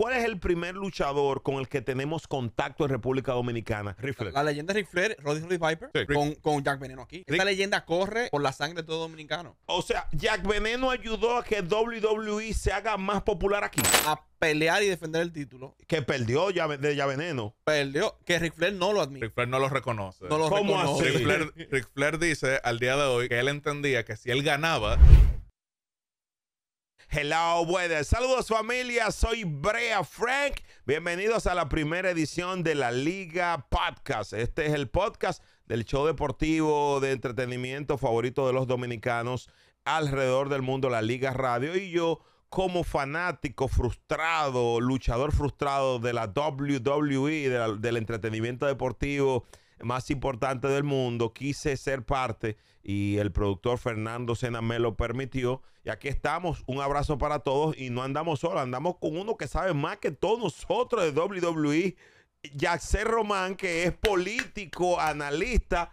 ¿Cuál es el primer luchador con el que tenemos contacto en República Dominicana? Rick La, la leyenda Rick Flair, Roddy Roddy Viper, con, Jack Veneno aquí. Esta leyenda corre por la sangre de todo dominicano. O sea, Jack Veneno ayudó a que WWE se haga más popular aquí. A pelear y defender el título. Que perdió ya, Veneno. Perdió. Que Ric Flair no lo admite. Ric Flair no lo reconoce. No lo ¿Cómo reconoce? Así? Flair dice al día de hoy que él entendía que si él ganaba, Hello, buenas. Saludos familia, soy Brea Frank. Bienvenidos a la primera edición de la Liga Podcast. Este es el podcast del show deportivo de entretenimiento favorito de los dominicanos alrededor del mundo, la Liga Radio. Y yo, como fanático frustrado, luchador frustrado de la WWE, del entretenimiento deportivo, más importante del mundo, quise ser parte y el productor Fernando Sena me lo permitió. Y aquí estamos, un abrazo para todos y no andamos solos, andamos con uno que sabe más que todos nosotros de WWE, Jaxer Román, que es político, analista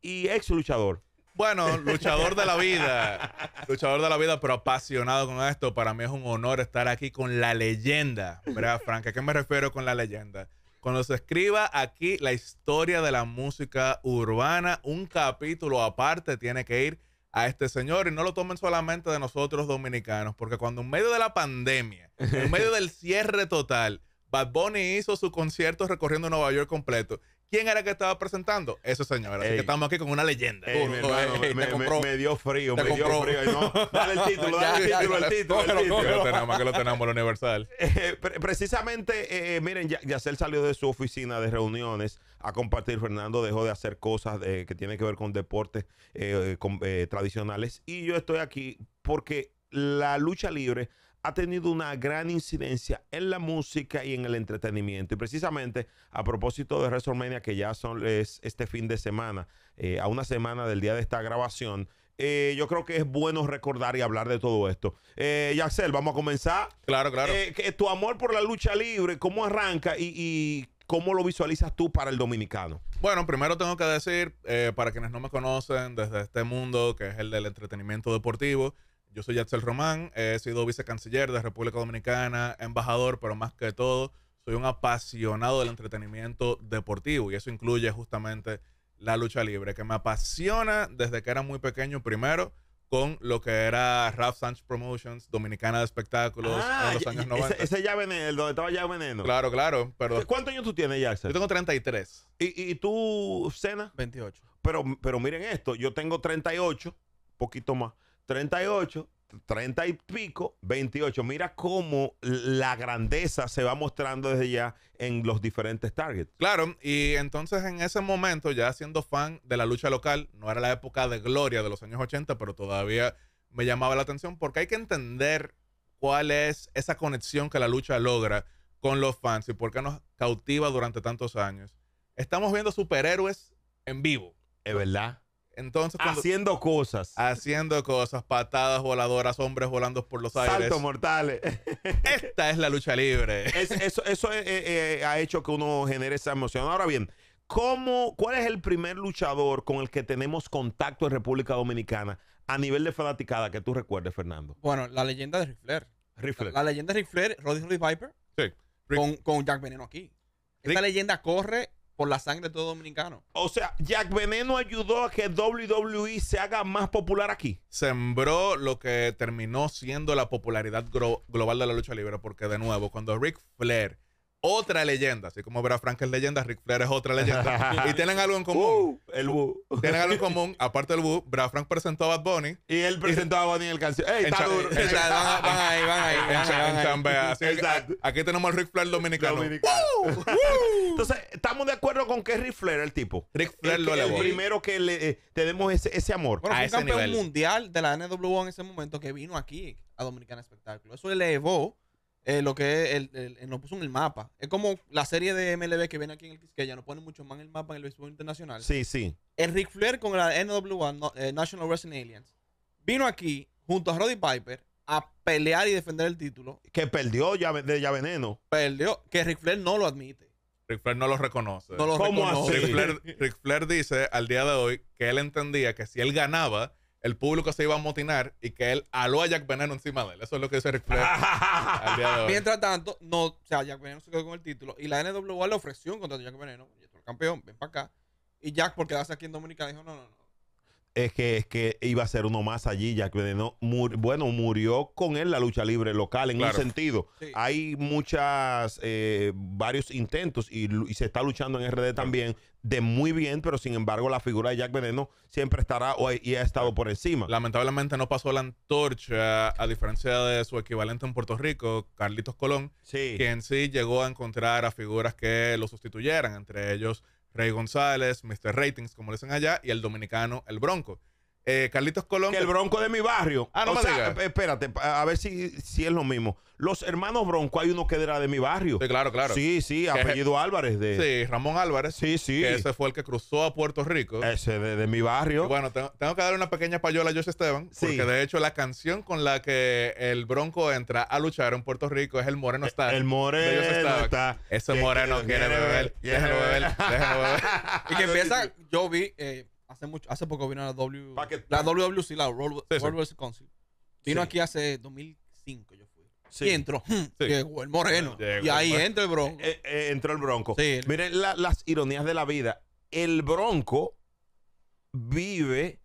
y ex luchador. Bueno, luchador de la vida, luchador de la vida, pero apasionado con esto. Para mí es un honor estar aquí con la leyenda, ¿verdad, Frank, ¿A qué me refiero con la leyenda? cuando se escriba aquí la historia de la música urbana, un capítulo aparte tiene que ir a este señor y no lo tomen solamente de nosotros dominicanos, porque cuando en medio de la pandemia, en medio del cierre total, Bad Bunny hizo su concierto recorriendo Nueva York completo ¿Quién era el que estaba presentando? Eso, señor. Así que estamos aquí con una leyenda. me, dio frío, me dio frío. dale el título, dale el título, el título. El título. Que lo tenemos, que lo tenemos, lo universal. Eh, precisamente, eh, eh, miren, Yacel salió de su oficina de reuniones a compartir. Fernando dejó de hacer cosas que tienen que ver con deportes tradicionales. Y yo estoy aquí porque la lucha libre ha tenido una gran incidencia en la música y en el entretenimiento. Y precisamente a propósito de WrestleMania, que ya son, es este fin de semana, eh, a una semana del día de esta grabación, eh, yo creo que es bueno recordar y hablar de todo esto. Eh, Yaxel, vamos a comenzar. Claro, claro. Eh, tu amor por la lucha libre, ¿cómo arranca y, cómo lo visualizas tú para el dominicano? Bueno, primero tengo que decir, para quienes no me conocen desde este mundo, que es el del entretenimiento deportivo, yo soy Yatzel Román, he sido vicecanciller de República Dominicana, embajador, pero más que todo, soy un apasionado del entretenimiento deportivo y eso incluye justamente la lucha libre, que me apasiona desde que era muy pequeño primero con lo que era Ralph Sanchez Promotions, Dominicana de Espectáculos, en ah, los años 90. Ese, ese ya veneno, donde estaba ya veneno. Claro, claro. Pero ¿Cuántos años tú tienes, Jackson? Yo tengo 33. ¿Y, y tú, Cena? 28. Pero, pero miren esto, yo tengo 38, poquito más. 38, 30 y pico, 28. Mira cómo la grandeza se va mostrando desde ya en los diferentes targets. Claro, y entonces en ese momento, ya siendo fan de la lucha local, no era la época de gloria de los años 80, pero todavía me llamaba la atención porque hay que entender cuál es esa conexión que la lucha logra con los fans y por qué nos cautiva durante tantos años. Estamos viendo superhéroes en vivo. Es verdad. Entonces, haciendo cosas. Haciendo cosas, patadas voladoras, hombres volando por los aires. mortales. Esta es la lucha libre. eso eh, eh, ha hecho que uno genere esa emoción. Ahora bien, ¿cuál es el primer luchador con el que tenemos contacto en República Dominicana a nivel de fanaticada que tú recuerdes, Fernando? Bueno, la leyenda de Rifler. La, leyenda de Rifler, Roddy Roddy Viper. Sí. Con, Jack Veneno aquí. Esta leyenda corre por la sangre de todo dominicano. O sea, Jack Veneno ayudó a que WWE se haga más popular aquí. Sembró lo que terminó siendo la popularidad global de la lucha libre, porque de nuevo, cuando Rick Flair otra leyenda. Así como Vera Frank es leyenda, Rick Flair es otra leyenda. y tienen algo en común. Uh, el Wu. Tienen algo en común. Aparte del Wu, Vera Frank presentó a Bad Bunny. Y él presentó a Bad Bunny en el canción. ¡Ey, está duro! Van ahí, van ahí. En Aquí tenemos a Rick Flair dominicano. Entonces, estamos de acuerdo con que es Ric Flair el tipo. Rick Flair lo elevó. El primero que le, eh, tenemos ese, ese amor. a fue ese campeón mundial de la NWO en ese momento que vino aquí a Dominicana Espectáculo. Eso elevó eh, lo que es el, el, puso en el mapa. Es como la serie de MLB que viene aquí en el ya no pone mucho más en el mapa en el béisbol internacional. Sí, sí. El eh, Ric Flair con la NWA, eh, National Wrestling Aliens, vino aquí junto a Roddy Piper a pelear y defender el título. Que perdió ya, ya veneno. Perdió, que Ric Flair no lo admite. Ric Flair no lo reconoce. No lo reconoce? Así? Ric Flair dice al día de hoy que él entendía que si él ganaba, el público se iba a motinar y que él aló a Jack Veneno encima de él. Eso es lo que dice Rick Mientras tanto, no, o sea, Jack Veneno se quedó con el título y la NWA le ofreció un contrato a Jack Veneno, y el campeón, ven para acá. Y Jack, por quedarse aquí en Dominicana, dijo, no, no, no, es que, es que iba a ser uno más allí, Jack Veneno. bueno, murió con él la lucha libre local en un sentido. Hay muchas, eh, varios intentos y, se está luchando en RD también de muy bien, pero sin embargo la figura de Jack Veneno siempre estará hoy y ha estado por encima. Lamentablemente no pasó la antorcha, a diferencia de su equivalente en Puerto Rico, Carlitos Colón, quien sí llegó a encontrar a figuras que lo sustituyeran, entre ellos Rey González, Mr. Ratings, como le dicen allá, y el dominicano El Bronco. Eh, Carlitos Colón. Que el Bronco de mi barrio. Ah, no Espérate, a ver si, si es lo mismo. Los hermanos Bronco, hay uno que era de mi barrio. Sí, claro, claro. Sí, sí, apellido Álvarez. De... Sí, Ramón Álvarez. Sí, sí. ese fue el que cruzó a Puerto Rico. Ese de, mi barrio. bueno, tengo, que darle una pequeña payola a José Esteban. Sí. Porque de hecho la canción con la que el Bronco entra a luchar en Puerto Rico es El Moreno eh, Está. El Moreno Está. Ese Moreno quiere beber. Déjalo beber, déjalo beber. Y que ah, empieza, yo vi, eh, hace mucho, hace poco vino a la, w, la WWC, la World, Council. Vino aquí hace 2005, yo fui. Sí. Y entró. Hmm, el moreno. y ahí entra el bronco. Eh, eh, eh, entró el bronco. Miren las ironías de la vida. El bronco vive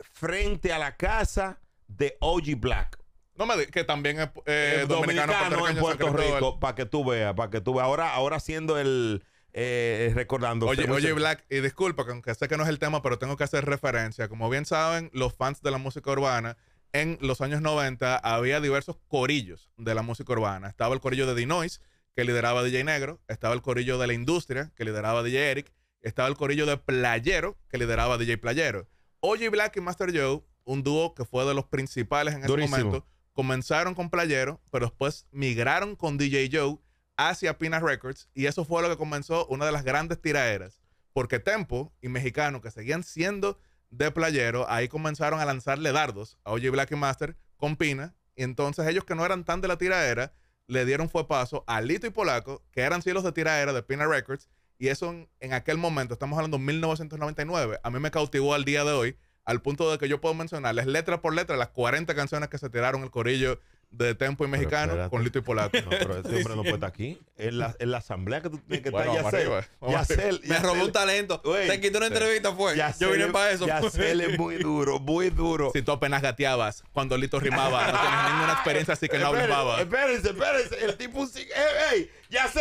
frente a la casa de OG Black. No me que también es dominicano, en Puerto Rico, para que tú veas, para que tú veas. Ahora, ahora siendo el, eh, eh, recordando. Oye, oye Black, y disculpa, aunque sé que no es el tema, pero tengo que hacer referencia. Como bien saben, los fans de la música urbana, en los años 90 había diversos corillos de la música urbana. Estaba el corillo de Dinois, que lideraba DJ Negro, estaba el corillo de la industria, que lideraba DJ Eric, estaba el corillo de Playero, que lideraba DJ Playero. Oye Black y Master Joe, un dúo que fue de los principales en ese momento, comenzaron con Playero, pero después migraron con DJ Joe hacia Pina Records y eso fue lo que comenzó una de las grandes tiraderas, porque Tempo y Mexicano, que seguían siendo de playero, ahí comenzaron a lanzarle dardos a OG Black Master con Pina, y entonces ellos que no eran tan de la tiradera, le dieron fue paso a Lito y Polaco, que eran cielos de tiradera de Pina Records, y eso en, en aquel momento, estamos hablando de 1999, a mí me cautivó al día de hoy, al punto de que yo puedo mencionarles letra por letra las 40 canciones que se tiraron el corillo de tempo y mexicano con Lito y polaco. No, pero este hombre no puede estar aquí. En la, asamblea que tú tienes que bueno, estar, Yacel. hacer. Me robó un talento. te quitó una entrevista, fue. Yo vine para eso. Yacel es muy duro, muy duro. Si tú apenas gateabas cuando Lito rimaba, no tienes ninguna experiencia, así que no hables Espérense, espérense. El tipo sí. Eh, ey ya sé,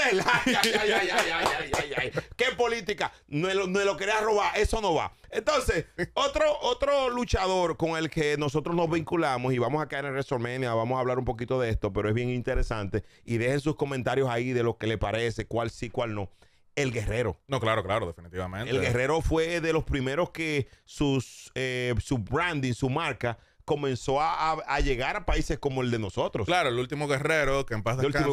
qué política, no lo, lo quería robar, eso no va. Entonces, otro, otro luchador con el que nosotros nos vinculamos y vamos a caer en WrestleMania, vamos a hablar un poquito de esto, pero es bien interesante y dejen sus comentarios ahí de lo que le parece, cuál sí, cuál no. El Guerrero. No, claro, claro, definitivamente. El Guerrero fue de los primeros que sus, eh, su branding, su marca, comenzó a, llegar a países como el de nosotros. Claro, el último guerrero que en paz descanse,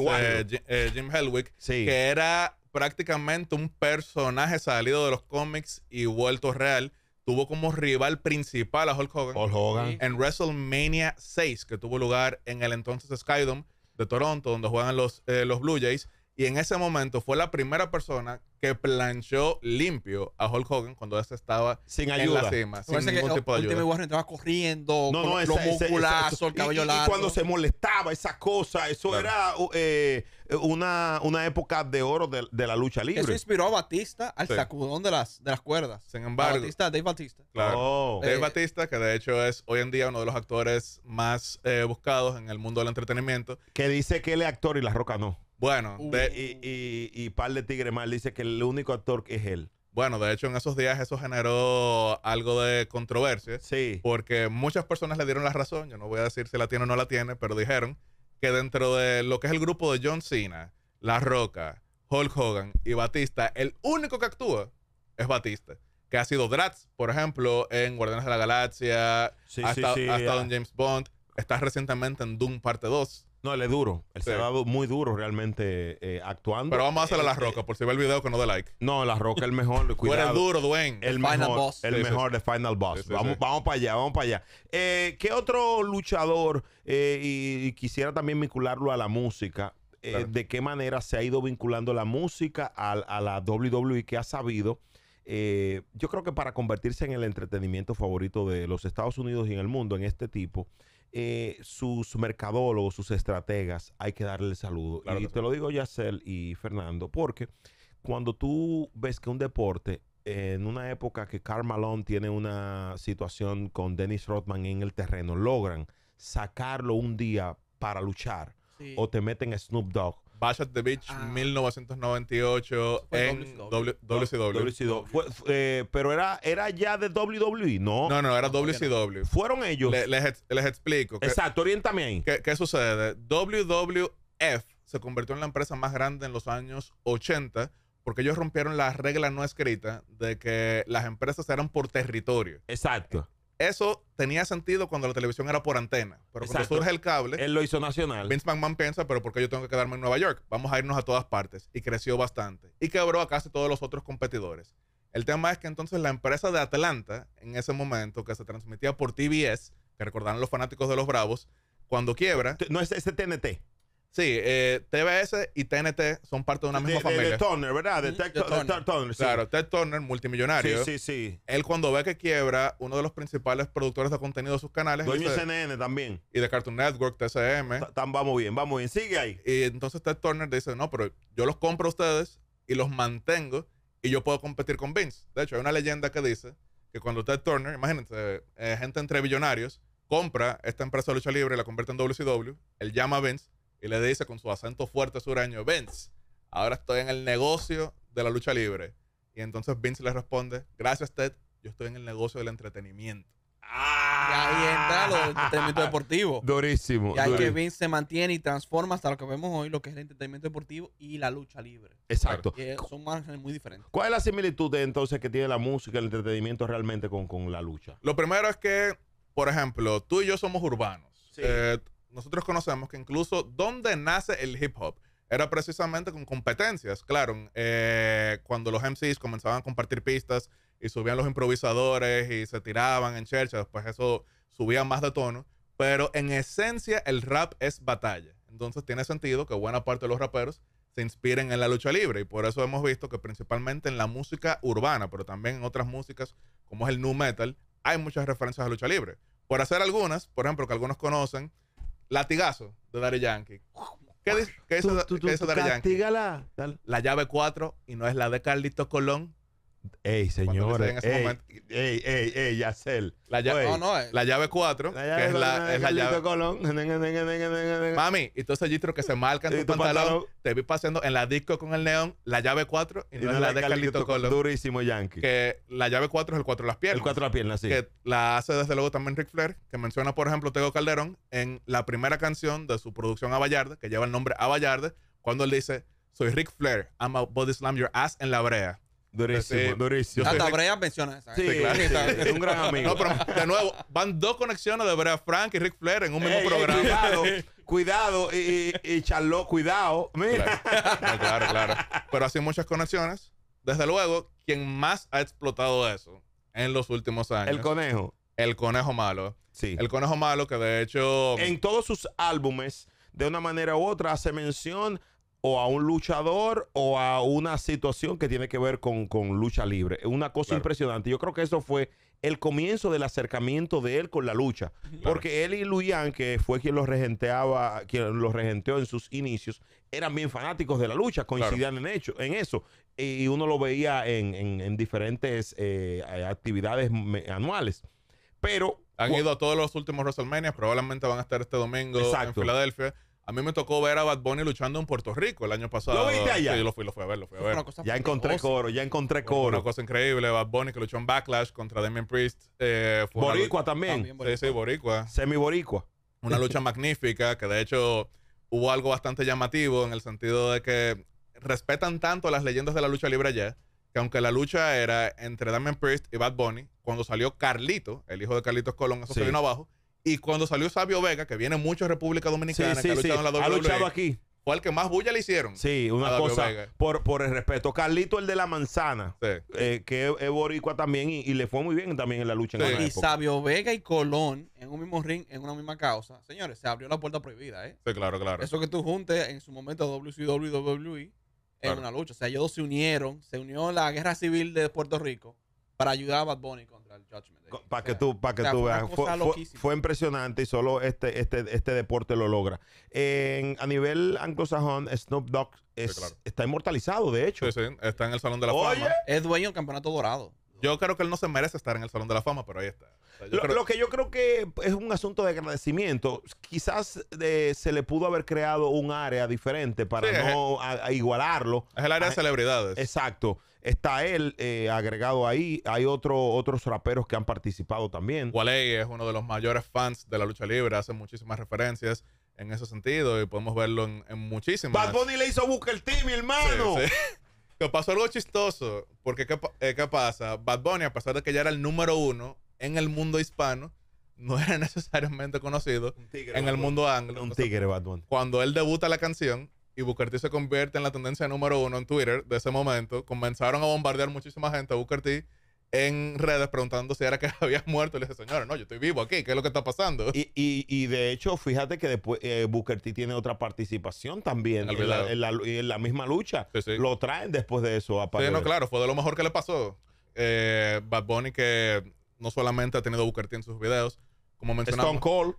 Jim, eh, que era prácticamente un personaje salido de los cómics y vuelto real. Tuvo como rival principal a Hulk Hogan, en WrestleMania 6, que tuvo lugar en el entonces Skydome de Toronto, donde juegan los, eh, los Blue Jays. Y en ese momento fue la primera persona que planchó limpio a Hulk Hogan cuando ese estaba sin ayuda. en la cima, sin ningún tipo de ayuda. Warren estaba corriendo, los y, cuando se molestaba esa cosa, eso era uh, eh, una, una, época de oro de, la lucha libre. Eso inspiró a Batista al sacudón de las, de las cuerdas. Sin embargo. Batista, Dave Batista. Claro. Oh. Dave eh, Batista, que de hecho es hoy en día uno de los actores más eh, buscados en el mundo del entretenimiento. Que dice que él es actor y la roca no. Bueno, uh. y, y, de Tigre Mal dice que el único actor que es él. Bueno, de hecho, en esos días eso generó algo de controversia. Sí. Porque muchas personas le dieron la razón. Yo no voy a decir si la tiene o no la tiene, pero dijeron que dentro de lo que es el grupo de John Cena, La Roca, Hulk Hogan y Batista, el único que actúa es Batista. Que ha sido Drax, por ejemplo, en Guardianes de la Galaxia, hasta, en James Bond. Está recientemente en Doom Parte 2. No, él es duro. Él se va muy duro realmente eh, actuando. Pero vamos a hacerle a La eh, Roca, por si ve el video que no dé like. No, La Roca es el mejor. Cuidado. Fue duro, duen. El mejor, El mejor de Final Boss. vamos, vamos para allá, vamos para allá. Eh, ¿Qué otro luchador, eh, y, quisiera también vincularlo a la música, de qué manera se ha ido vinculando la música a, a la WWE que ha sabido? yo creo que para convertirse en el entretenimiento favorito de los Estados Unidos y en el mundo en este tipo, eh, sus mercadólogos, sus estrategas, hay que darle el saludo. y te lo digo, Yacel y Fernando, porque cuando tú ves que un deporte, en una época que Carl Malone tiene una situación con Dennis Rodman en el terreno, logran sacarlo un día para luchar, o te meten a Snoop Dogg, Bash at the Beach 1998 ah. en WCW. Eh, pero era, era ya de WWE, ¿no? No, no, era WCW. Fueron ellos. les, explico. Exacto, oriéntame ahí. ¿qué, ¿Qué sucede? WWF se convirtió en la empresa más grande en los años 80 porque ellos rompieron la regla no escrita de que las empresas eran por territorio. Exacto. Eso tenía sentido cuando la televisión era por antena, pero cuando surge el cable... Él lo hizo nacional. Vince McMahon piensa, pero ¿por qué yo tengo que quedarme en Nueva York? Vamos a irnos a todas partes. Y creció bastante. Y quebró a casi todos los otros competidores. El tema es que entonces la empresa de Atlanta, en ese momento, que se transmitía por TBS, que recordarán los fanáticos de los Bravos, cuando quiebra... No es ese TNT. Sí, eh, TBS y TNT son parte de una misma familia. De, Turner, ¿verdad? De, Turner. Claro, Ted Turner, multimillonario. Sí, sí, sí. Él cuando ve que quiebra, uno de los principales productores de contenido de sus canales. Dueño de CNN también. Y de Cartoon Network, TCM. Tan, vamos bien, vamos bien. Sigue ahí. Y entonces Ted Turner dice, no, pero yo los compro a ustedes y los mantengo y yo puedo competir con Vince. De hecho, hay una leyenda que dice que cuando Ted Turner, imagínense, eh, gente entre billonarios, compra esta empresa de lucha libre y la convierte en WCW, él llama a Vince y le dice con su acento fuerte sureño, Vince, ahora estoy en el negocio de la lucha libre. Y entonces Vince le responde, gracias Ted, yo estoy en el negocio del entretenimiento. y ahí entra lo entretenimiento deportivo. Durísimo. Y que Vince se mantiene y transforma hasta lo que vemos hoy, lo que es el entretenimiento deportivo y la lucha libre. Exacto. Que son márgenes muy diferentes. ¿Cuál es la similitud entonces que tiene la música, el entretenimiento realmente con, la lucha? Lo primero es que, por ejemplo, tú y yo somos urbanos. Sí. Eh, nosotros conocemos que incluso donde nace el hip hop era precisamente con competencias, claro, eh, cuando los MCs comenzaban a compartir pistas y subían los improvisadores y se tiraban en church. Después pues eso subía más de tono, pero en esencia el rap es batalla, entonces tiene sentido que buena parte de los raperos se inspiren en la lucha libre y por eso hemos visto que principalmente en la música urbana, pero también en otras músicas como es el nu metal, hay muchas referencias a lucha libre. Por hacer algunas, por ejemplo, que algunos conocen, Latigazo de Dario Yankee. ¿Qué dice, qué Yankee? eso de Yankee? La llave 4 y no es la de Carlitos Colón, Ey, señores. Ey, ey, ey, Yacel. La llave, no, eh. la llave 4, que es la, llave. Colón. Mami, y ese esos que se marcan en tu pantalón, te vi pasando en la disco con el neón, la llave 4 y, no, la, de Carlito, Colón. Durísimo Yankee. Que la llave 4 es el 4 de las piernas. El 4 de las piernas, sí. Que la hace desde luego también Rick Flair, que menciona, por ejemplo, Tego Calderón en la primera canción de su producción A que lleva el nombre Avallarde, cuando él dice, soy Rick Flair, I'm a body slam your ass en la brea. Durísimo, eh, durísimo. Hasta Brea menciona esa. Sí, ¿eh? claro. es un gran amigo. No, pero de nuevo, van dos conexiones de Brea Frank y Rick Flair en un mismo programa. Cuidado, cuidado, y, y, Charlotte, cuidado. Mira. Claro. claro, Pero hacen muchas conexiones. Desde luego, quien más ha explotado eso en los últimos años. El conejo. El conejo malo. Sí. El conejo malo que de hecho... En todos sus álbumes, de una manera u otra, hace mención o a un luchador o a una situación que tiene que ver con, lucha libre. es Una cosa impresionante. Yo creo que eso fue el comienzo del acercamiento de él con la lucha. Porque él y Luian que fue quien los regenteaba, quien los regenteó en sus inicios, eran bien fanáticos de la lucha, coincidían en hecho, en eso. Y uno lo veía en, diferentes eh, actividades anuales. Pero. Han ido a todos los últimos WrestleMania, probablemente van a estar este domingo en Filadelfia. A mí me tocó ver a Bad Bunny luchando en Puerto Rico el año pasado. ¿Lo viste allá? Sí, lo fui, lo fui a ver, lo fui a ver. Ya encontré coro, ya encontré coro. Una cosa increíble, Bad Bunny que luchó en Backlash contra Damien Priest. Eh, boricua también. boricua. Sí, sí, Boricua. Semi-Boricua. Una lucha magnífica que de hecho hubo algo bastante llamativo en el sentido de que respetan tanto las leyendas de la lucha libre allá que aunque la lucha era entre Damien Priest y Bad Bunny, cuando salió Carlito, el hijo de Carlitos Colón, eso se vino abajo, y cuando salió Sabio Vega, que viene mucho de República Dominicana, que ha luchado la ha e, aquí. Fue el que más bulla le hicieron. Sí, una cosa por, por el respeto. Carlito, el de la manzana, eh, que es boricua también, y, le fue muy bien también en la lucha. y Sabio Vega y Colón en un mismo ring, en una misma causa. Señores, se abrió la puerta prohibida, ¿eh? Sí, claro, claro. Eso que tú juntes en su momento WCW y WWE una lucha. O sea, ellos se unieron, se unió la guerra civil de Puerto Rico para ayudar a Bad Bunny con eh. Para que, tú, para que veas. Fue, impresionante y solo este, este, este deporte lo logra. a nivel anglosajón, Snoop Dogg está inmortalizado, de hecho. está en el Salón de la Fama. Es dueño del Campeonato Dorado. Yo creo que él no se merece estar en el Salón de la Fama, pero ahí está. lo, que yo creo que es un asunto de agradecimiento. Quizás eh, se le pudo haber creado un área diferente para no igualarlo. Es el área de ah, celebridades. Exacto. Está él eh, agregado ahí. Hay otros raperos que han participado también. Wale es uno de los mayores fans de la lucha libre, hace muchísimas referencias en ese sentido y podemos verlo en, muchísimas. Bad Bunny le hizo el team, mi hermano. que pasó algo chistoso, porque ¿qué, eh, ¿qué pasa? Bad Bunny, a pesar de que ya era el número uno en el mundo hispano, no era necesariamente conocido en el mundo anglo. Un tigre, Bad Bunny. Cuando él debuta la canción, y Booker T se convierte en la tendencia número uno en Twitter de ese momento. Comenzaron a bombardear muchísima gente a Booker T en redes preguntando si era que había muerto. Y le dije, señora, no, yo estoy vivo aquí, ¿qué es lo que está pasando? Y, de hecho, fíjate que después eh, Booker T tiene otra participación también en la, misma lucha. Lo traen después de eso a Sí, no, claro, fue de lo mejor que le pasó. Eh, Bad Bunny, que no solamente ha tenido Booker T en sus videos, como mencionaba. Stone Cold.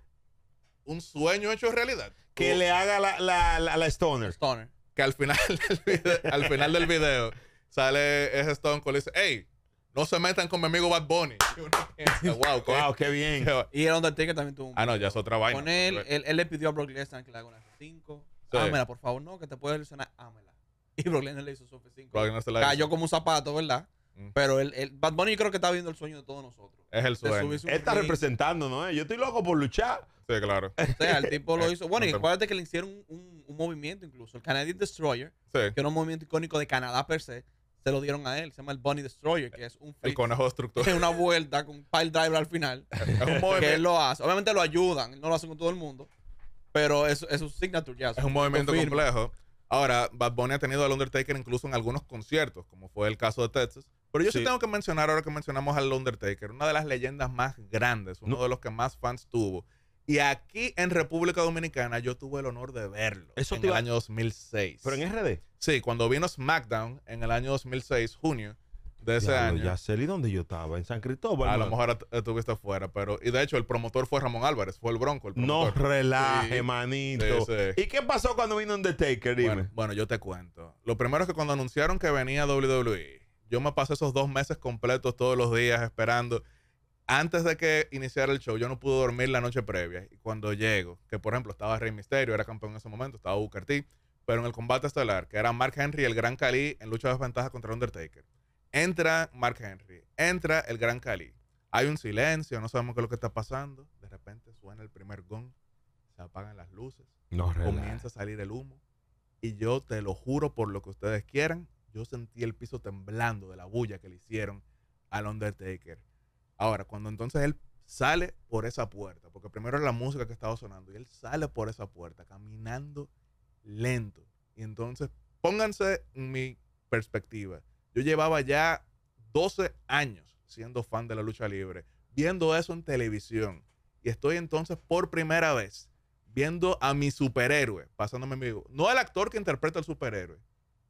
Un sueño hecho realidad que le haga la, la, Stoner. Stoner. Que al final del video, al final del video sale ese Stone Cold y dice, hey, no se metan con mi amigo Bad Bunny. wow, qué, wow, qué bien. Y el Undertaker también tuvo un... Ah, no, ya es otra vaina. Con él, él, le pidió a Brock Lesnar que le haga una 5. Ámela, por favor, no, que te puedes lesionar. Ámela. Y Brock Lesnar le hizo su F5. Cayó como un zapato, ¿verdad? Mm. Pero el, el, Bad Bunny creo que está viendo el sueño de todos nosotros. Es el sueño. Él está representando, ¿no? Yo estoy loco por luchar. Sí, claro. O sea, el tipo lo eh, hizo. Bueno, y acuérdate que le hicieron un, movimiento incluso. El Canadian Destroyer, que era un movimiento icónico de Canadá per se, se lo dieron a él. Se llama el Bunny Destroyer, que es un. el conejo destructor. Es una vuelta con pile driver al final. Que él lo hace. Obviamente lo ayudan, no lo hacen con todo el mundo. Pero es, es un signature Es un movimiento complejo. Ahora, Bad Bunny ha tenido al Undertaker incluso en algunos conciertos, como fue el caso de Texas. Pero yo sí, tengo que mencionar, ahora que mencionamos al Undertaker, una de las leyendas más grandes, uno de los que más fans tuvo y aquí en República Dominicana yo tuve el honor de verlo Eso en el año 2006. ¿Pero en RD? Sí, cuando vino SmackDown en el año 2006, junio de ese año. Ya sé, donde dónde yo estaba? En San Cristóbal. A lo mejor estuviste afuera, pero... Y de hecho el promotor fue Ramón Álvarez, fue el bronco. no relaje, manito. ¿Y qué pasó cuando vino Undertaker? Dime. Bueno, bueno, yo te cuento. Lo primero es que cuando anunciaron que venía WWE, yo me pasé esos dos meses completos todos los días esperando antes de que iniciara el show, yo no pude dormir la noche previa. Y cuando llego, que por ejemplo estaba Rey Misterio, era campeón en ese momento, estaba Booker T, pero en el combate estelar, que era Mark Henry, el Gran Cali, en lucha de desventaja contra Undertaker. Entra Mark Henry, entra el Gran Cali. Hay un silencio, no sabemos qué es lo que está pasando. De repente suena el primer gong, se apagan las luces, comienza a salir el humo. Y yo te lo juro por lo que ustedes quieran, yo sentí el piso temblando de la bulla que le hicieron al Undertaker Ahora, cuando entonces él sale por esa puerta, porque primero era la música que estaba sonando, y él sale por esa puerta caminando lento. Y entonces, pónganse en mi perspectiva. Yo llevaba ya 12 años siendo fan de la lucha libre, viendo eso en televisión. Y estoy entonces por primera vez viendo a mi superhéroe pasándome mi No al actor que interpreta al superhéroe,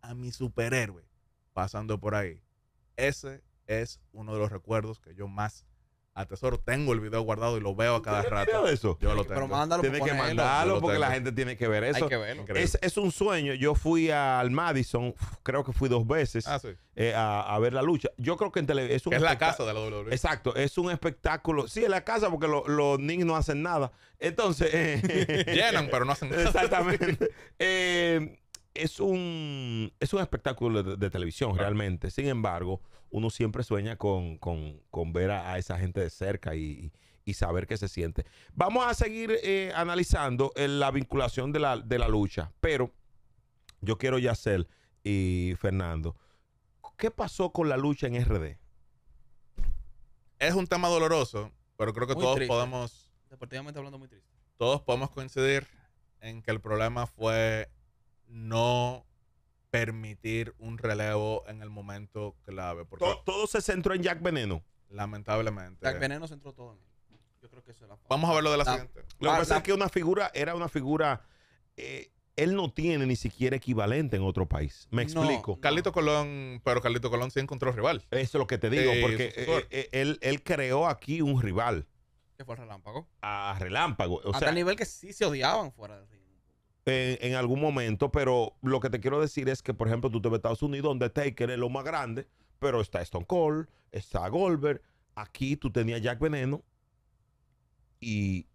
a mi superhéroe pasando por ahí. Ese es uno de los recuerdos que yo más atesoro. Tengo el video guardado y lo veo a cada rato. eso? Yo lo tengo. Pero mándalo Tiene que mandarlo porque la gente tiene que ver eso. Es, un sueño. Yo fui al Madison, creo que fui dos veces ah, eh, a, ver la lucha. Yo creo que en televisión. Es, la casa de la WWE. Exacto, es un espectáculo. Sí, es la casa porque los niños no hacen nada. Entonces. Eh, Llenan, pero no hacen nada. Exactamente. Eh, es un, es un espectáculo de, televisión realmente. Sin embargo, uno siempre sueña con, ver a, esa gente de cerca y, saber qué se siente. Vamos a seguir eh, analizando eh, la vinculación de la, lucha, pero yo quiero, Yacel y Fernando, ¿qué pasó con la lucha en RD? Es un tema doloroso, pero creo que todos podemos... Deportivamente hablando muy triste. Todos podemos coincidir en que el problema fue no permitir un relevo en el momento clave. Porque todo, se centró en Jack Veneno. Lamentablemente. Jack Veneno centró todo en él. Yo creo que eso Vamos a ver lo de la, siguiente. Lo que pasa es que una figura era una figura. Eh, él no tiene ni siquiera equivalente en otro país. Me explico. Carlito Colón, pero Carlito Colón sí encontró rival. Eso es lo que te digo, porque eh, eh, él, creó aquí un rival. ¿Qué fue relámpago? A relámpago. O sea, nivel que sí se odiaban fuera del río en, algún momento, pero lo que te quiero decir es que, por ejemplo, tú te ves a Estados Unidos, donde Taker es lo más grande, pero está Stone Cold, está Goldberg. Aquí tú tenías Jack Veneno y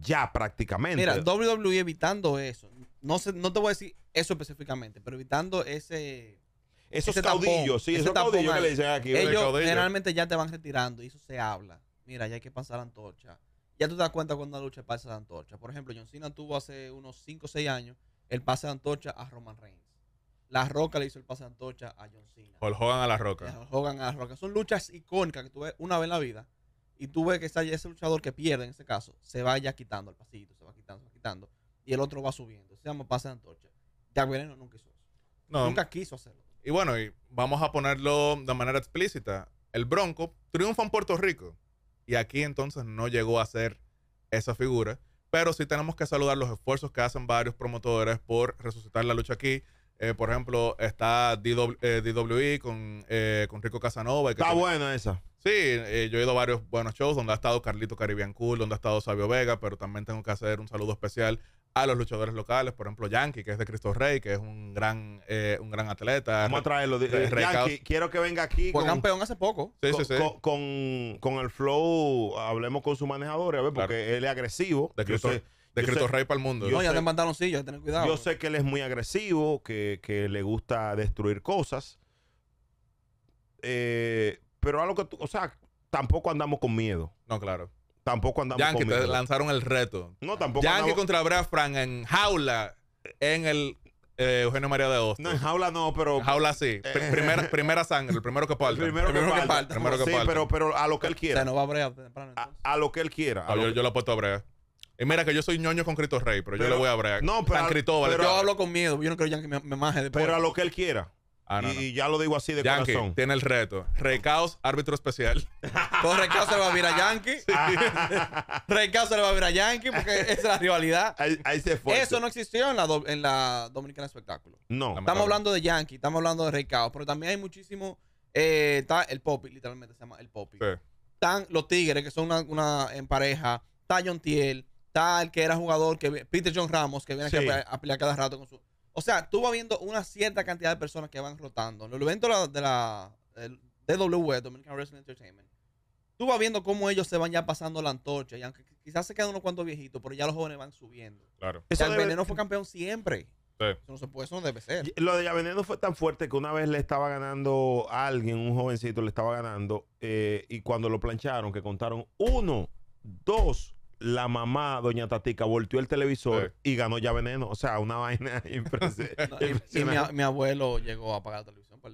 ya prácticamente. Mira, WWE evitando eso. No, sé, no te voy a decir eso específicamente, pero evitando ese. Esos sí, esos caudillos que le dicen aquí. generalmente ya te van retirando y eso se habla. Mira, ya hay que pasar la antorcha ya tú te das cuenta cuando una lucha pasa de antorcha. Por ejemplo, John Cena tuvo hace unos 5 o 6 años el pase de antorcha a Roman Reigns. La Roca le hizo el pase de antorcha a John Cena. O el Hogan a La Roca. a La Son luchas icónicas que tú ves una vez en la vida y tú ves que ese luchador que pierde en ese caso se va ya quitando el pasito, se va quitando, se va quitando y el otro va subiendo. Se llama pase de antorcha. Jack Veneno nunca hizo eso. Nunca quiso hacerlo. Y bueno, y vamos a ponerlo de manera explícita. El Bronco triunfa en Puerto Rico y aquí entonces no llegó a ser esa figura. Pero sí tenemos que saludar los esfuerzos que hacen varios promotores por resucitar la lucha aquí. Eh, por ejemplo, está DW, eh, e con, eh, con, Rico Casanova. está buena esa. Sí, yo he ido a varios buenos shows donde ha estado Carlito Caribbean Cool, donde ha estado Sabio Vega, pero también tengo que hacer un saludo especial a los luchadores locales, por ejemplo, Yankee, que es de Cristo Rey, que es un gran, eh, un gran atleta. Vamos a traerlo. Eh, eh, Yankee, quiero que venga aquí. Fue con, campeón hace poco. Sí, con, sí, sí. Con, el flow, hablemos con su manejador, a ver, porque él es agresivo. De Cristo, Rey para el mundo. No, ya te mandaron tener cuidado. Yo sé que él es muy agresivo, que, le gusta destruir cosas. pero algo que tú, o sea, tampoco andamos con miedo. No, claro. Tampoco andamos Yankee, te lanzaron el reto. No, tampoco Yankee contra Brea Frank en jaula en el eh, Eugenio María de Hostos. No, en jaula no, pero. jaula sí. Eh, primera, primera sangre, el primero que parte. El primero, que, parte. Primero que sí, pero, pero a lo que él quiera. Se nos no va a Brea A, a, lo que él quiera. yo, la ah, yo lo he a Brea. Y mira que yo soy ñoño con Cristo Rey, pero, yo le voy a Brea. No, pero. Pero, este yo hablo con miedo. Yo no creo que me, me maje después. Pero a lo que él quiera. Ah, y, ya lo digo así de Yankee Tiene el reto. Recaos, árbitro especial. Rey recaos se le va a virar a Yankee. recaos se le va a virar a Yankee porque esa es la rivalidad. fue. Eso no existió en la, Dominicana Espectáculo. No. Estamos hablando de Yankee, estamos hablando de Recaos, pero también hay muchísimo. Eh, está el Poppy, literalmente se llama el Poppy. Están los Tigres, que son una, en pareja. Está John Thiel, Está que era jugador, que Peter John Ramos, que viene aquí a, pelear cada rato con su. O sea, tú vas viendo una cierta cantidad de personas que van rotando. En el de la, de la e, Dominican Wrestling Entertainment, tú vas viendo cómo ellos se van ya pasando la antorcha. Y aunque quizás se quedan unos cuantos viejitos, pero ya los jóvenes van subiendo. Claro. el veneno fue campeón siempre. Sí. Eso no se puede, eso no debe ser. Lo de Veneno fue tan fuerte que una vez le estaba ganando a alguien, un jovencito le estaba ganando, eh, y cuando lo plancharon, que contaron uno, dos, la mamá, doña Tatica, volteó el televisor y ganó ya veneno. O sea, una vaina impresionante. y, mi, abuelo llegó a apagar la televisión por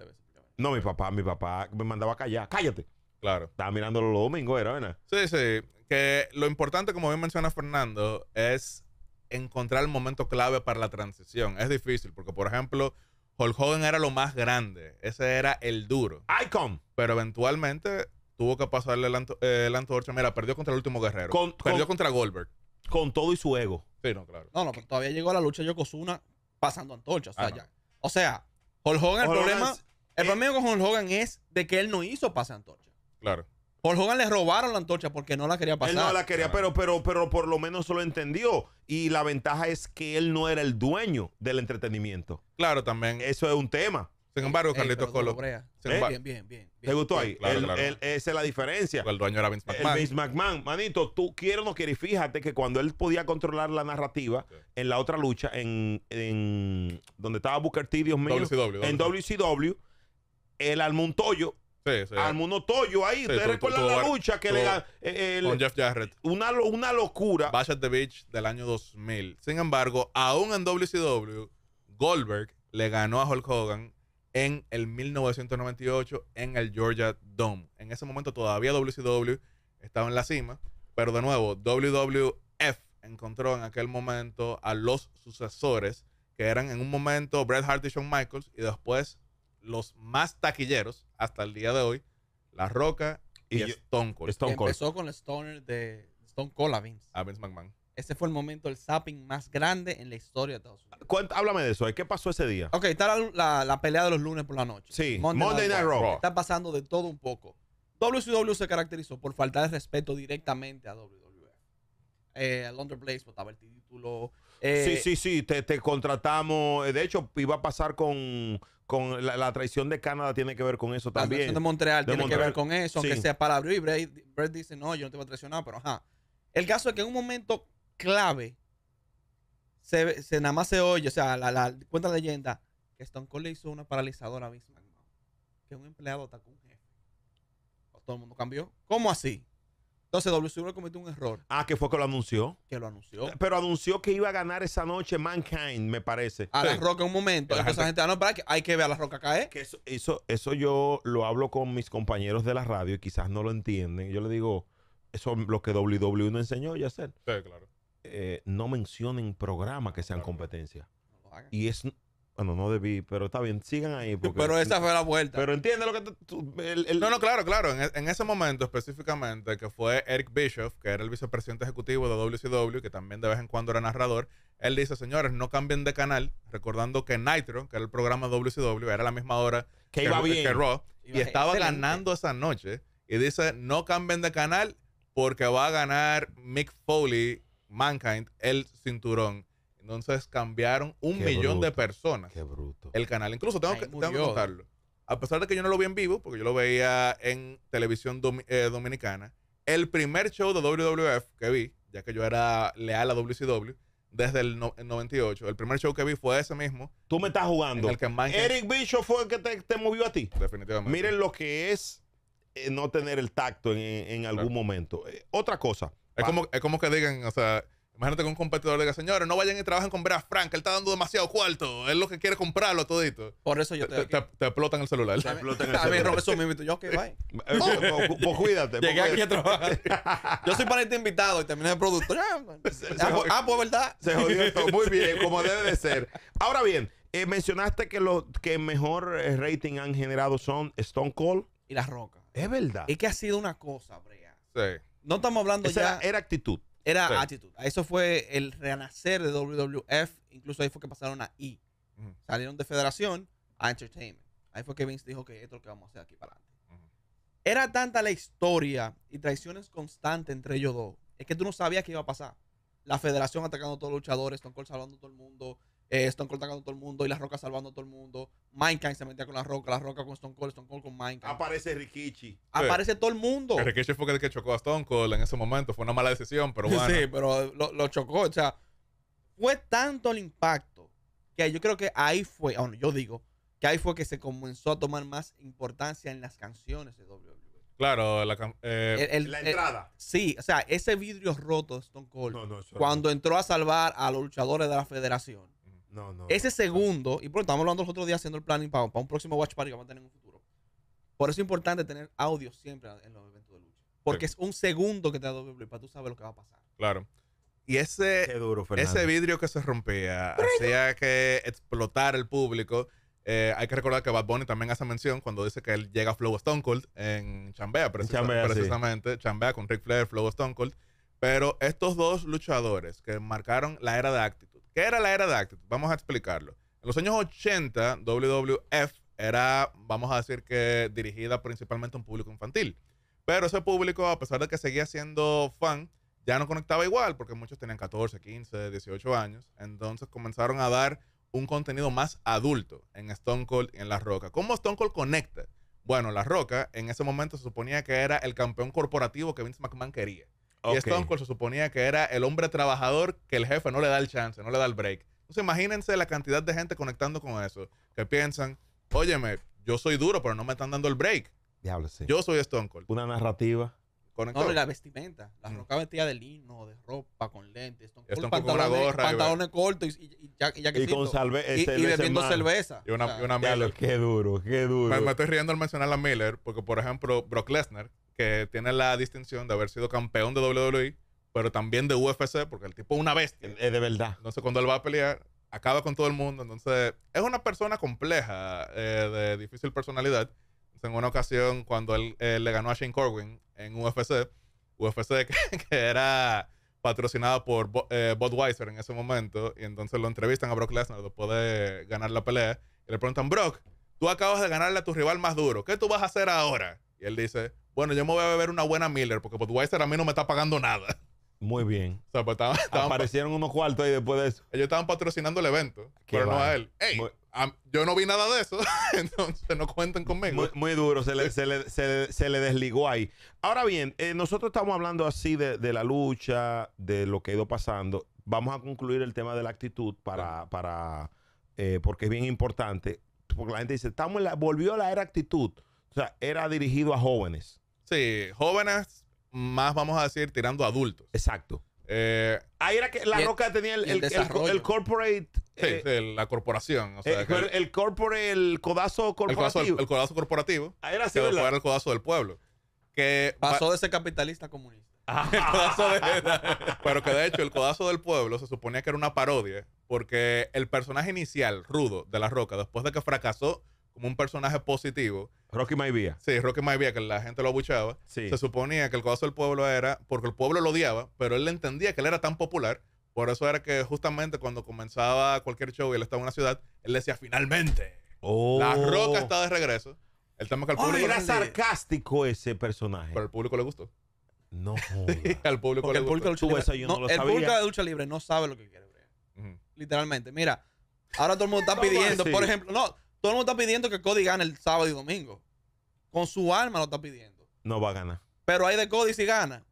No, mi papá, mi papá me mandaba a callar. ¡Cállate! Claro. Estaba mirándolo los domingos, era, Sí, sí. Que lo importante, como bien menciona Fernando, es encontrar el momento clave para la transición. Es difícil, porque, por ejemplo, Hulk Hogan era lo más grande. Ese era el duro. Icon. Pero eventualmente tuvo que pasarle la, eh, antorcha. Mira, perdió contra el último guerrero. perdió contra Goldberg. Con todo y su ego. Sí, no, claro. No, no, pero todavía llegó a la lucha Yokozuna pasando antorcha. O sea, ah, O sea, Hogan, el problema. el eh. problema con Hulk Hogan es de que él no hizo pase antorcha. Claro. Por Hogan le robaron la antorcha porque no la quería pasar. Él no la quería, ah. pero, pero, pero por lo menos lo entendió. Y la ventaja es que él no era el dueño del entretenimiento. Claro, también. Eso es un tema. Sin embargo, Carlitos Colo. Bien, bien, bien, ¿Te gustó ahí? esa es la diferencia. El dueño era Vince McMahon. El Vince McMahon. Manito, tú quieres o no quieres, fíjate que cuando él podía controlar la narrativa en la otra lucha, en, en donde estaba Booker T, Dios mío. en WCW, el Almuntoyo un Sí, sí. Al Toyo ahí. ¿Ustedes recuerda recuerdan la lucha que le ganó? Eh, eh, con Jeff Jarrett. Una, una locura. Bash at the Beach del año 2000. Sin embargo, aún en WCW, Goldberg le ganó a Hulk Hogan en el 1998 en el Georgia Dome. En ese momento todavía WCW estaba en la cima, pero de nuevo, WWF encontró en aquel momento a los sucesores que eran en un momento Bret Hart y Shawn Michaels y después los más taquilleros hasta el día de hoy, La Roca y, Stone Cold. Stone Empezó con el Stoner de Stone Cold a Vince. McMahon. Ese fue el momento, el zapping más grande en la historia de Estados Unidos. háblame de eso. ¿eh? ¿Qué pasó ese día? Ok, está la, pelea de los lunes por la noche. Sí, Monday, Night Raw. Está pasando de todo un poco. WCW se caracterizó por faltar de respeto directamente a WWE. Eh, London Blaze botaba el título. Eh, sí, sí, sí, te, contratamos. Eh, de hecho, iba a pasar con, la, traición de Canadá, tiene que ver con eso también. La traición de Montreal tiene que ver con eso, aunque sea para abrir. Brett dice, no, yo no te voy a traicionar, pero ajá. El caso es que en un momento clave, se, se, nada más se oye, o sea, la, cuenta la leyenda que Stone Cold le hizo una paralizadora a Vince que un empleado atacó un jefe. Todo el mundo cambió. ¿Cómo así? Entonces WWE cometió un error. Ah, que fue que lo anunció. Que lo anunció. Pero anunció que iba a ganar esa noche Mankind, me parece. A la Roca un momento. hay que ver a la Roca caer. ¿eh? Que eso, eso, yo lo hablo con mis compañeros de la radio y quizás no lo entienden. Yo le digo, eso es lo que WWE no enseñó ya hacer. Sí, claro. Eh, no mencionen programas que sean competencia. Y es, bueno, no debí, pero está bien, sigan ahí. pero esa fue la vuelta. Pero entiende lo que... No, no, claro, claro. En, ese momento específicamente, que fue Eric Bischoff, que era el vicepresidente ejecutivo de WCW, que también de vez en cuando era narrador, él dice, señores, no cambien de canal, recordando que Nitro, que era el programa WCW, era la misma hora que, y estaba ganando esa noche. Y dice, no cambien de canal porque va a ganar Mick Foley Mankind el cinturón. Entonces cambiaron un millón de personas. Qué bruto. El canal. Incluso tengo, que, contarlo. A pesar de que yo no lo vi en vivo, porque yo lo veía en televisión eh, dominicana, el primer show de WWF que vi, ya que yo era leal a WCW, desde el, 98. El primer show que vi fue ese mismo. Tú me estás jugando. Eric Bicho fue el que te, movió a ti. Definitivamente. Miren lo que es eh, no tener el tacto en, algún momento. Eh, otra cosa, es, como, es como que digan, o sea, imagínate que un competidor diga, señores, no vayan y trabajen con Brad Frank, él está dando demasiado cuarto, él lo que quiere comprarlo todito. Por eso yo te, te, explotan el celular. Te explotan el celular. A mí, eso mismo, yo, ok, bye. Pues cuídate. Llegué aquí a trabajar. Yo soy para este invitado y terminé el productor. Ah, pues, ah, pues verdad. Se jodió todo. Muy bien, como debe de ser. Ahora bien, eh, mencionaste que los que mejor rating han generado son Stone Cold y La Roca. Es verdad. Es que ha sido una cosa, Brea. Sí. No estamos hablando ya. Era, actitud. Era actitud. Eso fue el renacer de WWF. Incluso ahí fue que pasaron a E. Salieron de federación a entertainment. Ahí fue que Vince dijo que esto es lo que vamos a hacer aquí para adelante. Era tanta la historia y traiciones constantes entre ellos dos. Es que tú no sabías qué iba a pasar. La federación atacando a todos los luchadores, Stone Cold salvando a todo el mundo, eh, Stone Cold atacando a todo el mundo y La Roca salvando a todo el mundo. Minecraft se metía con La Roca, La Roca con Stone Cold, Stone Cold con Minecraft. Aparece Rikichi. Aparece pues, todo el mundo. Rikichi fue el que chocó a Stone Cold en ese momento. Fue una mala decisión, pero bueno. sí, pero lo, chocó. O sea, fue tanto el impacto que yo creo que ahí fue, ah, bueno, yo digo, que ahí fue que se comenzó a tomar más importancia en las canciones de WWE. Claro, la, eh, entrada. sí, o sea, ese vidrio roto de Stone Cold cuando entró a salvar a los luchadores de la federación ese segundo, y por lo estamos hablando los otros días haciendo el planning para, un próximo Watch Party que vamos a tener en un futuro. Por eso es importante tener audio siempre en los eventos de lucha. Porque es un segundo que te da doble para tú saber lo que va a pasar. Claro. Y ese, ese vidrio que se rompía hacía que explotar el público. Eh, hay que recordar que Bad Bunny también hace mención cuando dice que él llega a Flow Stone Cold en Chambea, precisamente. Chambea con Rick Flair, Flow Stone Cold. Pero estos dos luchadores que marcaron la era de ¿Qué era la era de actos Vamos a explicarlo. En los años 80, WWF era, vamos a decir que dirigida principalmente a un público infantil. Pero ese público, a pesar de que seguía siendo fan, ya no conectaba igual, porque muchos tenían 14, 15, 18 años. Entonces comenzaron a dar un contenido más adulto en Stone Cold y en La Roca. ¿Cómo Stone Cold conecta? Bueno, La Roca en ese momento se suponía que era el campeón corporativo que Vince McMahon quería. Y Stone Cold se suponía que era el hombre trabajador que el jefe no le da el chance, no le da el break. Entonces imagínense la cantidad de gente conectando con eso, que piensan, óyeme, yo soy duro, pero no me están dando el break. Diablo, sí. Yo soy Stone Cold. Una narrativa. Conector. No, la vestimenta. La mm. roca vestida de lino, de ropa, con lentes. Stone Cold, Stone pantalones, con una gorra. Pantalones cortos y, y, y, ya, y, que y con salve y, cerveza bebiendo cerveza. Y una, Miller. Qué duro, qué duro. me, estoy riendo al mencionar a Miller, porque, por ejemplo, Brock Lesnar, que tiene la distinción de haber sido campeón de WWE, pero también de UFC, porque el tipo es una bestia. Es eh, de verdad. Entonces, cuando él va a pelear, acaba con todo el mundo. Entonces, es una persona compleja, eh, de difícil personalidad. en una ocasión, cuando él, eh, le ganó a Shane Corwin en UFC, UFC que, era patrocinado por Bo, Weiser en ese momento, y entonces lo entrevistan a Brock Lesnar después de ganar la pelea, y le preguntan, Brock, tú acabas de ganarle a tu rival más duro, ¿qué tú vas a hacer ahora? Y él dice, bueno, yo me voy a beber una buena Miller porque Budweiser a mí no me está pagando nada. Muy bien. Pues, Aparecieron unos cuartos ahí después de eso. Ellos estaban patrocinando el evento, pero no a él. Ey, yo no vi nada de eso, entonces no cuenten conmigo. Muy, duro, se le, desligó ahí. Ahora bien, eh, nosotros estamos hablando así de, la lucha, de lo que ha ido pasando. Vamos a concluir el tema de la actitud para, para eh, porque es bien importante. Porque la gente dice, estamos la, volvió a la era actitud. O sea, era dirigido a jóvenes. Sí, jóvenes, más vamos a decir, tirando a adultos. Exacto. Eh, Ahí era que La Roca tenía el, el, corporate. Sí, eh, la corporación. Eh, el, corporate, el codazo corporativo. El codazo, corporativo. Ahí era Era el codazo del pueblo. Que Pasó de ser capitalista a comunista. el codazo de, pero que de hecho el codazo del pueblo se suponía que era una parodia porque el personaje inicial, Rudo, de La Roca, después de que fracasó como un personaje positivo. Rocky Maivia. Sí, Rocky Maivia, que la gente lo abuchaba. Se suponía que el codazo del pueblo era, porque el pueblo lo odiaba, pero él entendía que él era tan popular. Por eso era que justamente cuando comenzaba cualquier show y él estaba en una ciudad, él decía, finalmente, la oh. roca está de regreso. El tema que al oh, público... era sarcástico ese personaje. Pero al público le gustó. No. sí, al público le gustó. El público, libre, yo no, el público de lucha libre no sabe lo que quiere. Literalmente. Mira, ahora todo el mundo está pidiendo, por ejemplo, no, todo el mundo está pidiendo que Cody gane el sábado y domingo. Con su alma lo está pidiendo. No va a ganar. Pero hay de Cody si gana.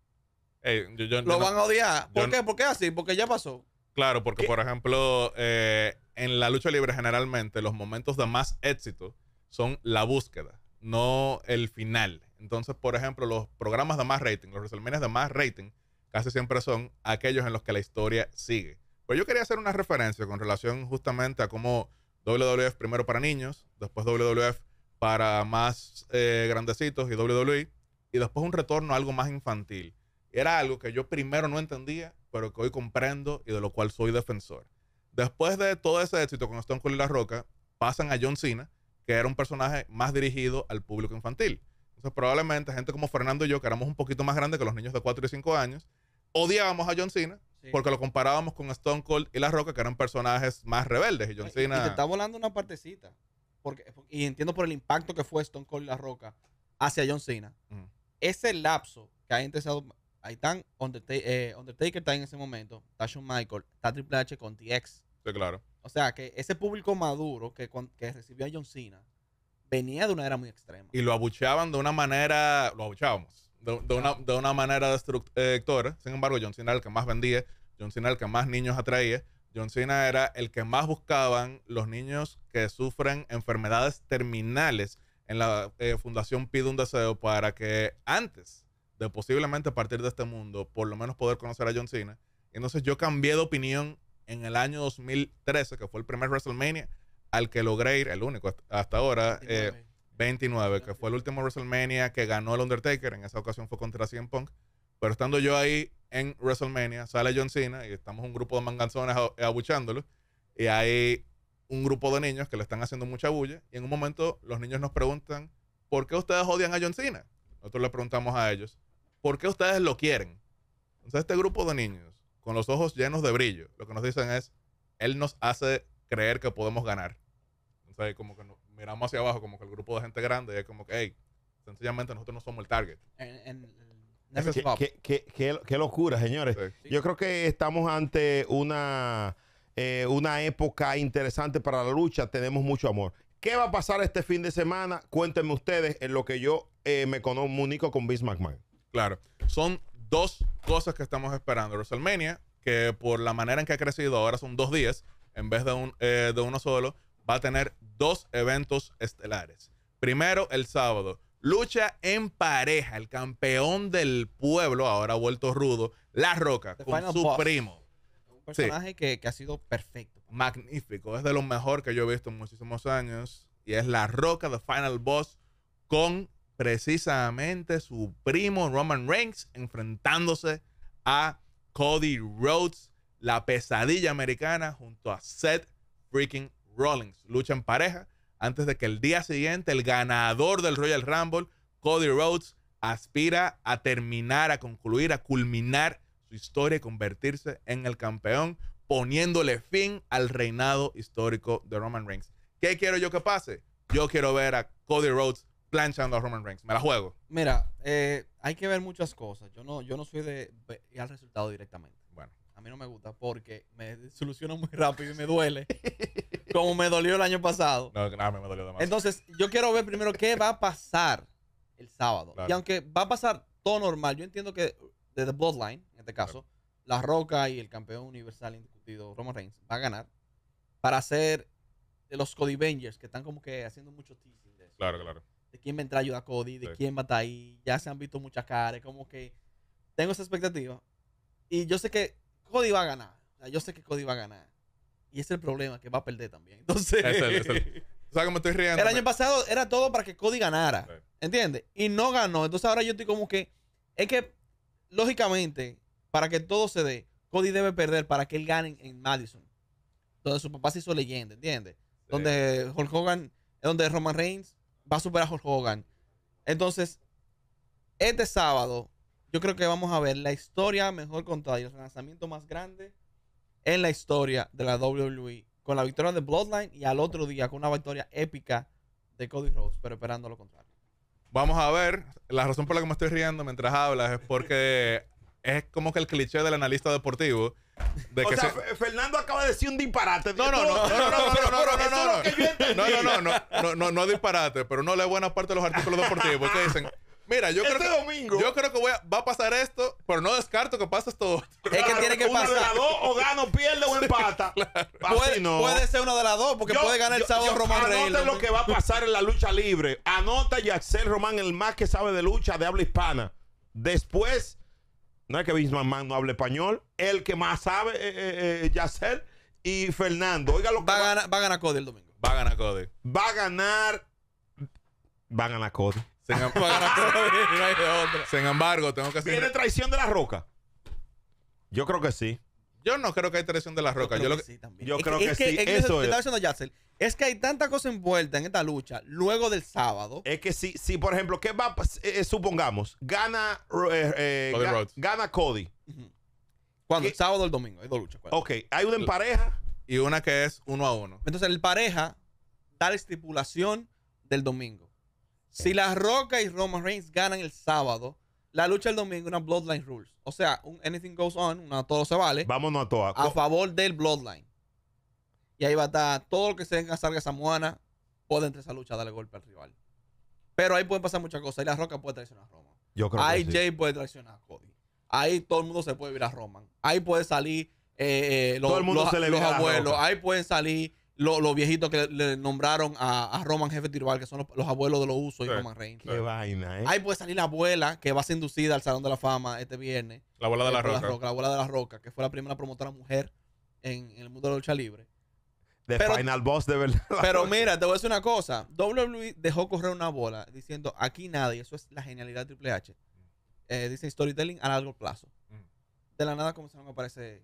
lo van a odiar. ¿Por qué? ¿Por qué así? Porque ya pasó. Claro, porque por ejemplo, eh, en la lucha libre generalmente los momentos de más éxito son la búsqueda, no el final. Entonces, por ejemplo, los programas de más rating, los resalmenes de más rating, casi siempre son aquellos en los que la historia sigue. Pues yo quería hacer una referencia con relación justamente a cómo WWF primero para niños, después WWF para más eh, grandecitos y WWE, y después un retorno a algo más infantil. Era algo que yo primero no entendía, pero que hoy comprendo y de lo cual soy defensor. Después de todo ese éxito con Stone Cold y La Roca, pasan a John Cena, que era un personaje más dirigido al público infantil. Entonces, probablemente gente como Fernando y yo, que éramos un poquito más grandes que los niños de 4 y 5 años, odiábamos a John Cena porque lo comparábamos con Stone Cold y La Roca, que eran personajes más rebeldes. Y John Cena. está volando una partecita. Porque, y entiendo por el impacto que fue Stone Cold y La Roca hacia John Cena. Ese lapso que hay entre Ahí están eh, Undertaker, está en ese momento, está Shawn Michael, está Triple H con TX. Sí, claro. O sea, que ese público maduro que, que recibió a John Cena venía de una era muy extrema. Y lo abucheaban de una manera, lo abucheábamos de, una, manera destructora. Eh, sin embargo, John Cena era el que más vendía, John Cena era el que más niños atraía, John Cena era el que más buscaban los niños que sufren enfermedades terminales. En la eh, fundación pide un deseo para que antes de posiblemente partir de este mundo, por lo menos poder conocer a John Cena. Entonces yo cambié de opinión en el año 2013, que fue el primer WrestleMania al que logré ir, el único hasta ahora. Eh, 29, que fue el último WrestleMania que ganó el Undertaker. En esa ocasión fue contra CM Punk. Pero estando yo ahí en WrestleMania, sale John Cena y estamos un grupo de manganzones abuchándolo. Y hay un grupo de niños que le están haciendo mucha bulla. Y en un momento los niños nos preguntan, ¿por qué ustedes odian a John Cena? Nosotros le preguntamos a ellos, ¿por qué ustedes lo quieren? Entonces este grupo de niños, con los ojos llenos de brillo, lo que nos dicen es, él nos hace creer que podemos ganar. Entonces como que no, miramos hacia abajo como que el grupo de gente grande y es como que, hey, sencillamente nosotros no somos el target. ¿Qué, locura, señores. Yo creo que estamos ante una, eh, una época interesante para la lucha. Tenemos mucho amor. ¿Qué va a pasar este fin de semana? Cuéntenme ustedes en lo que yo eh, me comunico con Vince McMahon. Claro. Son dos cosas que estamos esperando. WrestleMania, que por la manera en que ha crecido ahora son dos días en vez de, un, eh, de uno solo va a tener dos eventos estelares. Primero, el sábado, lucha en pareja, el campeón del pueblo, ahora vuelto rudo, La Roca, con su primo. Un personaje que, ha sido perfecto. Magnífico, es de lo mejor que yo he visto en muchísimos años. Y es La Roca, The Final Boss, con precisamente su primo Roman Reigns enfrentándose a Cody Rhodes, la pesadilla americana, junto a Seth freaking Rollins. Lucha en pareja antes de que el día siguiente el ganador del Royal Rumble, Cody Rhodes, aspira a terminar, a concluir, a culminar su historia y convertirse en el campeón, poniéndole fin al reinado histórico de Roman Reigns. ¿Qué quiero yo que pase? Yo quiero ver a Cody Rhodes planchando a Roman Reigns. Me la juego. Mira, eh, hay que ver muchas cosas. Yo no, yo no soy de al resultado directamente a mí no me gusta porque me soluciona muy rápido y me duele. como me dolió el año pasado. No, nada, me dolió demasiado. Entonces, yo quiero ver primero qué va a pasar el sábado. Y aunque va a pasar todo normal, yo entiendo que de The Bloodline, en este caso, La Roca y el campeón universal indiscutido, Roman Reigns, va a ganar para ser de los Cody que están como que haciendo mucho teasing de Claro, claro. De quién va a a a Cody, de quién va a estar ahí. Ya se han visto muchas caras, como que tengo esa expectativa. Y yo sé que Cody va a ganar. yo sé que Cody va a ganar. Y ese es el problema, que va a perder también. Entonces. Es el, estoy riendo. El año pasado era todo para que Cody ganara. ¿Entiendes? Y no ganó. Entonces ahora yo estoy como que. Es que, lógicamente, para que todo se dé, Cody debe perder para que él gane en Madison. Donde su papá se hizo leyenda, ¿entiendes? Donde Hulk Hogan, donde Roman Reigns va a superar a Hulk Hogan. Entonces, este sábado yo creo que vamos a ver la historia mejor contada y el lanzamiento más grande en la historia de la WWE con la victoria de Bloodline y al otro día con una victoria épica de Cody Rhodes, pero esperando lo contrario. Vamos a ver, la razón por la que me estoy riendo mientras hablas es porque es como que el cliché del analista deportivo. o sea, Fernando acaba de decir un disparate. No, no, no, no, no, no, no, no, no, no, no, no, no, no, no, no disparate, pero no lee no no de los artículos deportivos no dicen Mira, yo creo este que, va a pasar esto, pero no descarto que pase esto. Es que tiene que pasar. de las dos, o gano, pierde o empata. puede, ser uno de las dos, porque puede ganar el sábado Román Reyes. Anota lo que va a pasar en la lucha libre. Anota Yacel Román, el más que sabe de lucha de habla hispana. Después, no es que Vince no hable español, el que más sabe, eh, eh, eh Yacel y Fernando. Oiga lo que va, va, va a ganar Cody el domingo. Va a ganar Cody. Va a ganar. Va a ganar Cody. Em- Sin embargo, tengo que decir... ¿Tiene traición de la roca? Yo creo que sí. Yo no creo que hay traición de la roca. Yo creo que, sí. que, es. Es que hay tanta cosa envuelta en esta lucha luego del sábado. Es que si, por ejemplo, ¿qué va? Eh, eh, supongamos, gana, eh, Cody gana, Cody. ¿Cuándo? El sábado o el domingo. Hay dos luchas. Ok, hay una en pareja. Y una que es uno a uno. Entonces, el pareja da la estipulación del domingo. Si La Roca y Roman Reigns ganan el sábado, la lucha el domingo una Bloodline Rules. O sea, un Anything Goes On, una todo se vale. Vámonos a todo A favor del Bloodline. Y ahí va a estar todo lo que se venga salga Samoana Puede entre esa lucha darle golpe al rival. Pero ahí pueden pasar muchas cosas. Ahí La Roca puede traicionar a Roman. Yo creo ahí Jay puede traicionar a Cody. Ahí todo el mundo se puede ver a Roman. Ahí puede salir los abuelos. Ahí pueden salir los viejitos que le, nombraron a, a, Roman Jefe Tribal, que son los, abuelos de los usos y Roman Reigns. Qué vaina, ¿eh? Ahí puede salir la abuela que va a ser inducida al Salón de la Fama este viernes. La abuela de eh, la roca. la abuela de la Roca, que fue la primera promotora mujer en, el mundo de la lucha libre. The final boss de verdad. Pero mira, te voy a decir una cosa. WWE dejó correr una bola diciendo aquí nadie. eso es la genialidad de Triple H. Eh, dice storytelling a largo plazo. Mm. De la nada comenzaron a aparecer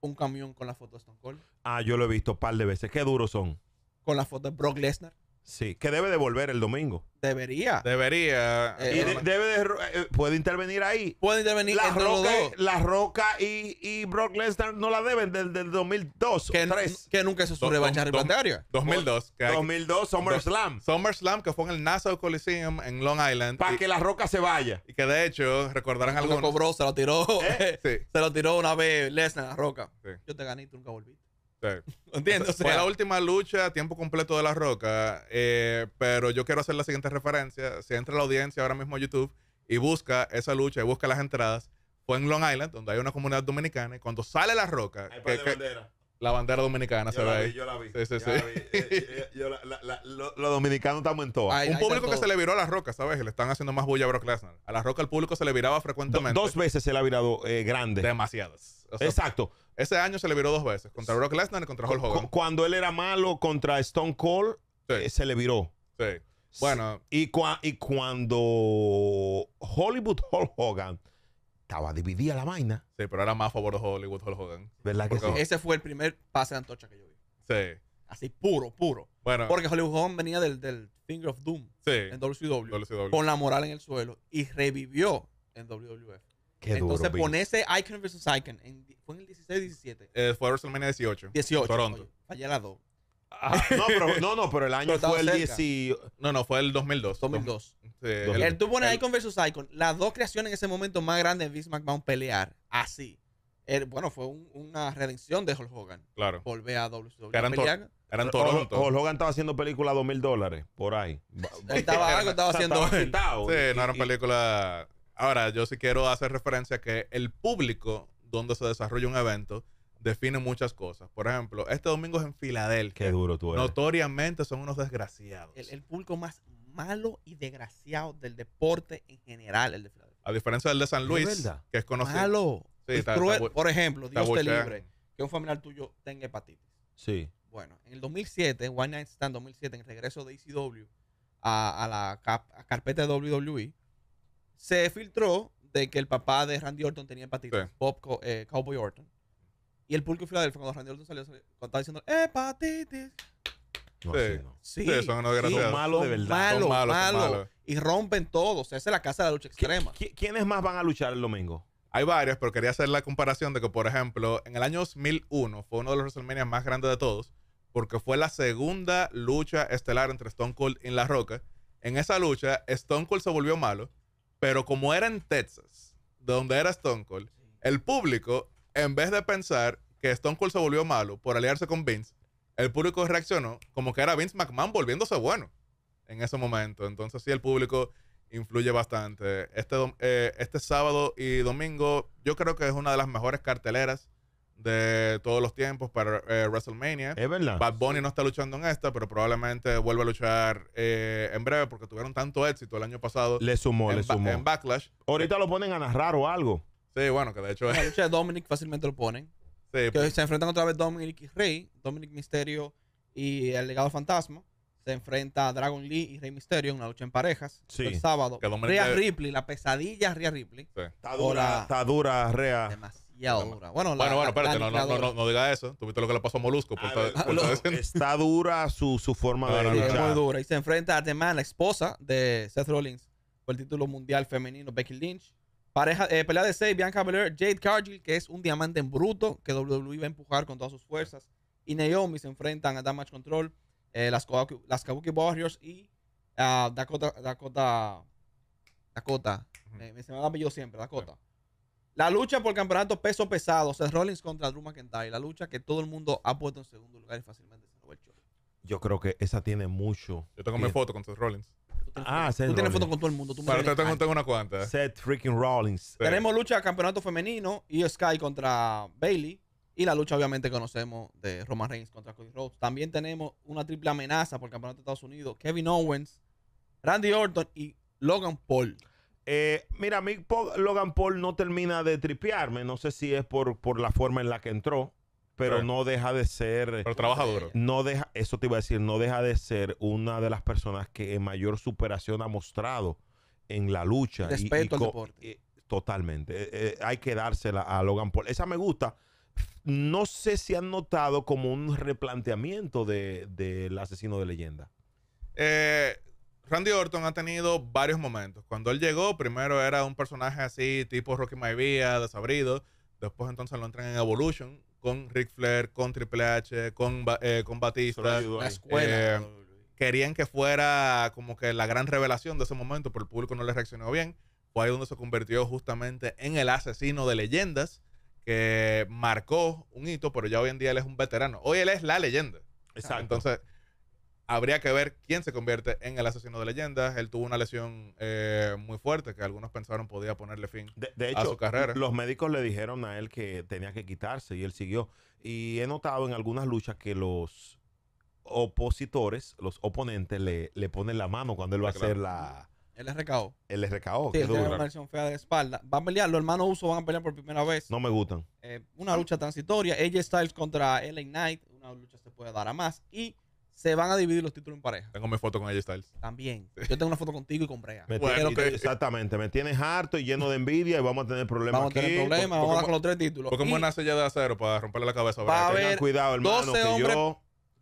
un camión con la foto de Stone Cold. Ah, yo lo he visto un par de veces. Qué duros son. Con la foto de Brock Lesnar. Sí, que debe de volver el domingo. Debería. Debería. Eh, y debe eh, puede intervenir ahí. Puede intervenir la Roca, La Roca y, Brock Lesnar no la deben desde el 2002 que, que nunca se su revancha planteario. 2002. Summer 2002 SummerSlam. SummerSlam que fue en el Nassau Coliseum en Long Island. Para que la Roca se vaya. Y que de hecho recordarán algo. Lo cobró, se lo tiró. Eh, se lo tiró una vez Lesnar a la Roca. Yo te gané y nunca volví. Entiendo. fue la última lucha a tiempo completo de La Roca, eh, pero yo quiero hacer la siguiente referencia. Si entra la audiencia ahora mismo a YouTube y busca esa lucha y busca las entradas, fue en Long Island, donde hay una comunidad dominicana, y cuando sale La Roca... La bandera dominicana se ve ahí. Yo la vi. Sí, sí, sí. Los dominicanos estamos en todo. un público que se le viró a La Roca ¿sabes? Le están haciendo más bulla a Brock Lesnar. A La Roca el público se le viraba frecuentemente. dos veces se le ha virado eh, grande. Demasiadas. Exacto. Ese año se le viró dos veces, contra Brock Lesnar y contra Hulk Hogan. Cuando él era malo contra Stone Cold, eh, se le viró. Sí. Bueno. Y, y cuando Hollywood Hulk Hogan estaba dividida la vaina. Sí, pero era más a favor de Hollywood Hulk Hogan. ¿Verdad Ese fue el primer pase de antorcha que yo vi. Sí. Así puro, puro. Bueno. Porque Hollywood Hogan venía del, Finger of Doom en WCW, con la moral en el suelo y revivió en WWF. Entonces duro, ese Icon vs. Icon. fue en el 16-17. Eh, fue WrestleMania 18. 18. Toronto. fallé las dos. Ah, no, no, no, pero el año fue el 18. No, no, fue el 2002. 2002. tú pones Icon vs. Icon. Las dos creaciones en ese momento más grandes de Vince McMahon pelear así. bueno, fue una redención de Hulk Hogan. Claro. Volver a WWE. Eran, eran Toronto. Hulk Hogan estaba haciendo películas a 2000 dólares por ahí. estaba algo, estaba haciendo. sí, no eran películas Ahora, yo sí quiero hacer referencia a que el público donde se desarrolla un evento define muchas cosas. Por ejemplo, este domingo es en Filadelfia. Qué duro tú eres. Notoriamente son unos desgraciados. El, público más malo y desgraciado del deporte en general, el de Filadelfia. A diferencia del de San Luis, que es conocido. Malo. por ejemplo, Dios te libre que un familiar tuyo tenga hepatitis. Sí. Bueno, en el 2007, en One Night Stand 2007, en el regreso de ECW a, la carpeta de WWE, se filtró de que el papá de Randy Orton tenía hepatitis, pop eh, Cowboy Orton. Y el público de Filadelfia, cuando Randy Orton salió, estaba diciendo hepatitis. No, sí. sí, son unos malos de verdad. Malos, malos, Y rompen todos. esa es la casa de la lucha extrema. ¿Quiénes más van a luchar el domingo? Hay varios, pero quería hacer la comparación de que, por ejemplo, en el año 2001 fue uno de los WrestleMania más grandes de todos, porque fue la segunda lucha estelar entre Stone Cold y La Roca. En esa lucha, Stone Cold se volvió malo pero como era en Texas, donde era Stone Cold, el público, en vez de pensar que Stone Cold se volvió malo por aliarse con Vince, el público reaccionó como que era Vince McMahon volviéndose bueno en ese momento. Entonces sí, el público influye bastante. Este, eh, este sábado y domingo yo creo que es una de las mejores carteleras de todos los tiempos para eh, WrestleMania. Es verdad. Bad Bunny no está luchando en esta, pero probablemente vuelva a luchar eh, en breve porque tuvieron tanto éxito el año pasado. Le sumó, le sumó. En Backlash. Ahorita lo ponen a narrar o algo. Sí, bueno, que de hecho es. La lucha de Dominic fácilmente lo ponen. Sí. Pues. se enfrentan otra vez Dominic y Rey, Dominic Misterio y el legado fantasma se enfrenta a Dragon Lee y Rey Mysterio en una lucha en parejas sí. el sábado. Ria Ripley, la pesadilla Rhea Ripley. Está dura, está dura Rhea. Y Bueno, bueno, espérate, no, no, no, digas eso. Tuviste lo que le pasó a Molusco. está dura su, forma de luchar. muy dura. Y se enfrenta a la esposa de Seth Rollins, por el título mundial femenino, Becky Lynch. Pareja, eh, pelea de 6, Bianca Belair, Jade Cargill, que es un diamante en bruto que WWE va a empujar con todas sus fuerzas. Y Naomi se enfrentan a Damage Control, eh, las, las, Kabuki Warriors y ah, Dakota. Dakota. Dakota. me eh, se me da siempre, Dakota. La lucha por campeonato peso pesado, Seth Rollins contra Drew McIntyre, la lucha que todo el mundo ha puesto en segundo lugar y fácilmente se lo el Yo creo que esa tiene mucho. Yo tengo mi foto con Seth Rollins. Ah, Tú tienes ah, foto con todo el mundo. Tú Pero tengo, tengo, una cuanta. ¿eh? Seth freaking Rollins. Tenemos lucha campeonato femenino, y Sky contra Bailey. Y la lucha, obviamente, conocemos de Roman Reigns contra Cody Rhodes. También tenemos una triple amenaza por el campeonato de Estados Unidos: Kevin Owens, Randy Orton y Logan Paul. Eh, mira, a mí Logan Paul no termina de tripearme. No sé si es por, la forma en la que entró, pero no deja de ser. Pero trabaja eh, No deja, eso te iba a decir, no deja de ser una de las personas que mayor superación ha mostrado en la lucha. y, al deporte. Eh, totalmente. hay que dársela a Logan Paul. Esa me gusta. No sé si han notado como un replanteamiento del asesino de leyenda. Eh, Randy Orton ha tenido varios momentos. Cuando él llegó, primero era un personaje así, tipo Rocky Maivia, desabrido. Después entonces lo entran en Evolution con Ric Flair, con Triple H, con, eh, Batista. Eh, querían que fuera como que la gran revelación de ese momento, pero el público no le reaccionó bien. Fue ahí donde se convirtió justamente en el asesino de leyendas, que marcó un hito, pero ya hoy en día él es un veterano. Hoy él es la leyenda. Exacto. Entonces, Habría que ver quién se convierte en el asesino de leyendas. Él tuvo una lesión eh, muy fuerte que algunos pensaron podía ponerle fin a su carrera. Los médicos le dijeron a él que tenía que quitarse y él siguió. Y he notado en algunas luchas que los opositores, los oponentes, le, le ponen la mano cuando él va a hacer la. Él El Él Él es Sí, que tiene una lesión fea de espalda. Van a pelear, los hermanos Uso van a pelear por primera vez. No me gustan. Eh, una lucha transitoria. Ella Styles contra LA Knight. Una lucha se puede dar a más. Y se van a dividir los títulos en pareja. Tengo mi foto con ella Styles. También. Yo tengo una foto contigo y con Brea. Exactamente. Me tienes harto y lleno de envidia y vamos a tener problemas. Vamos a tener problemas, vamos a dar con los tres títulos. Porque una sella de acero para romperle la cabeza a Brea. cuidado, hermano, 12 hombres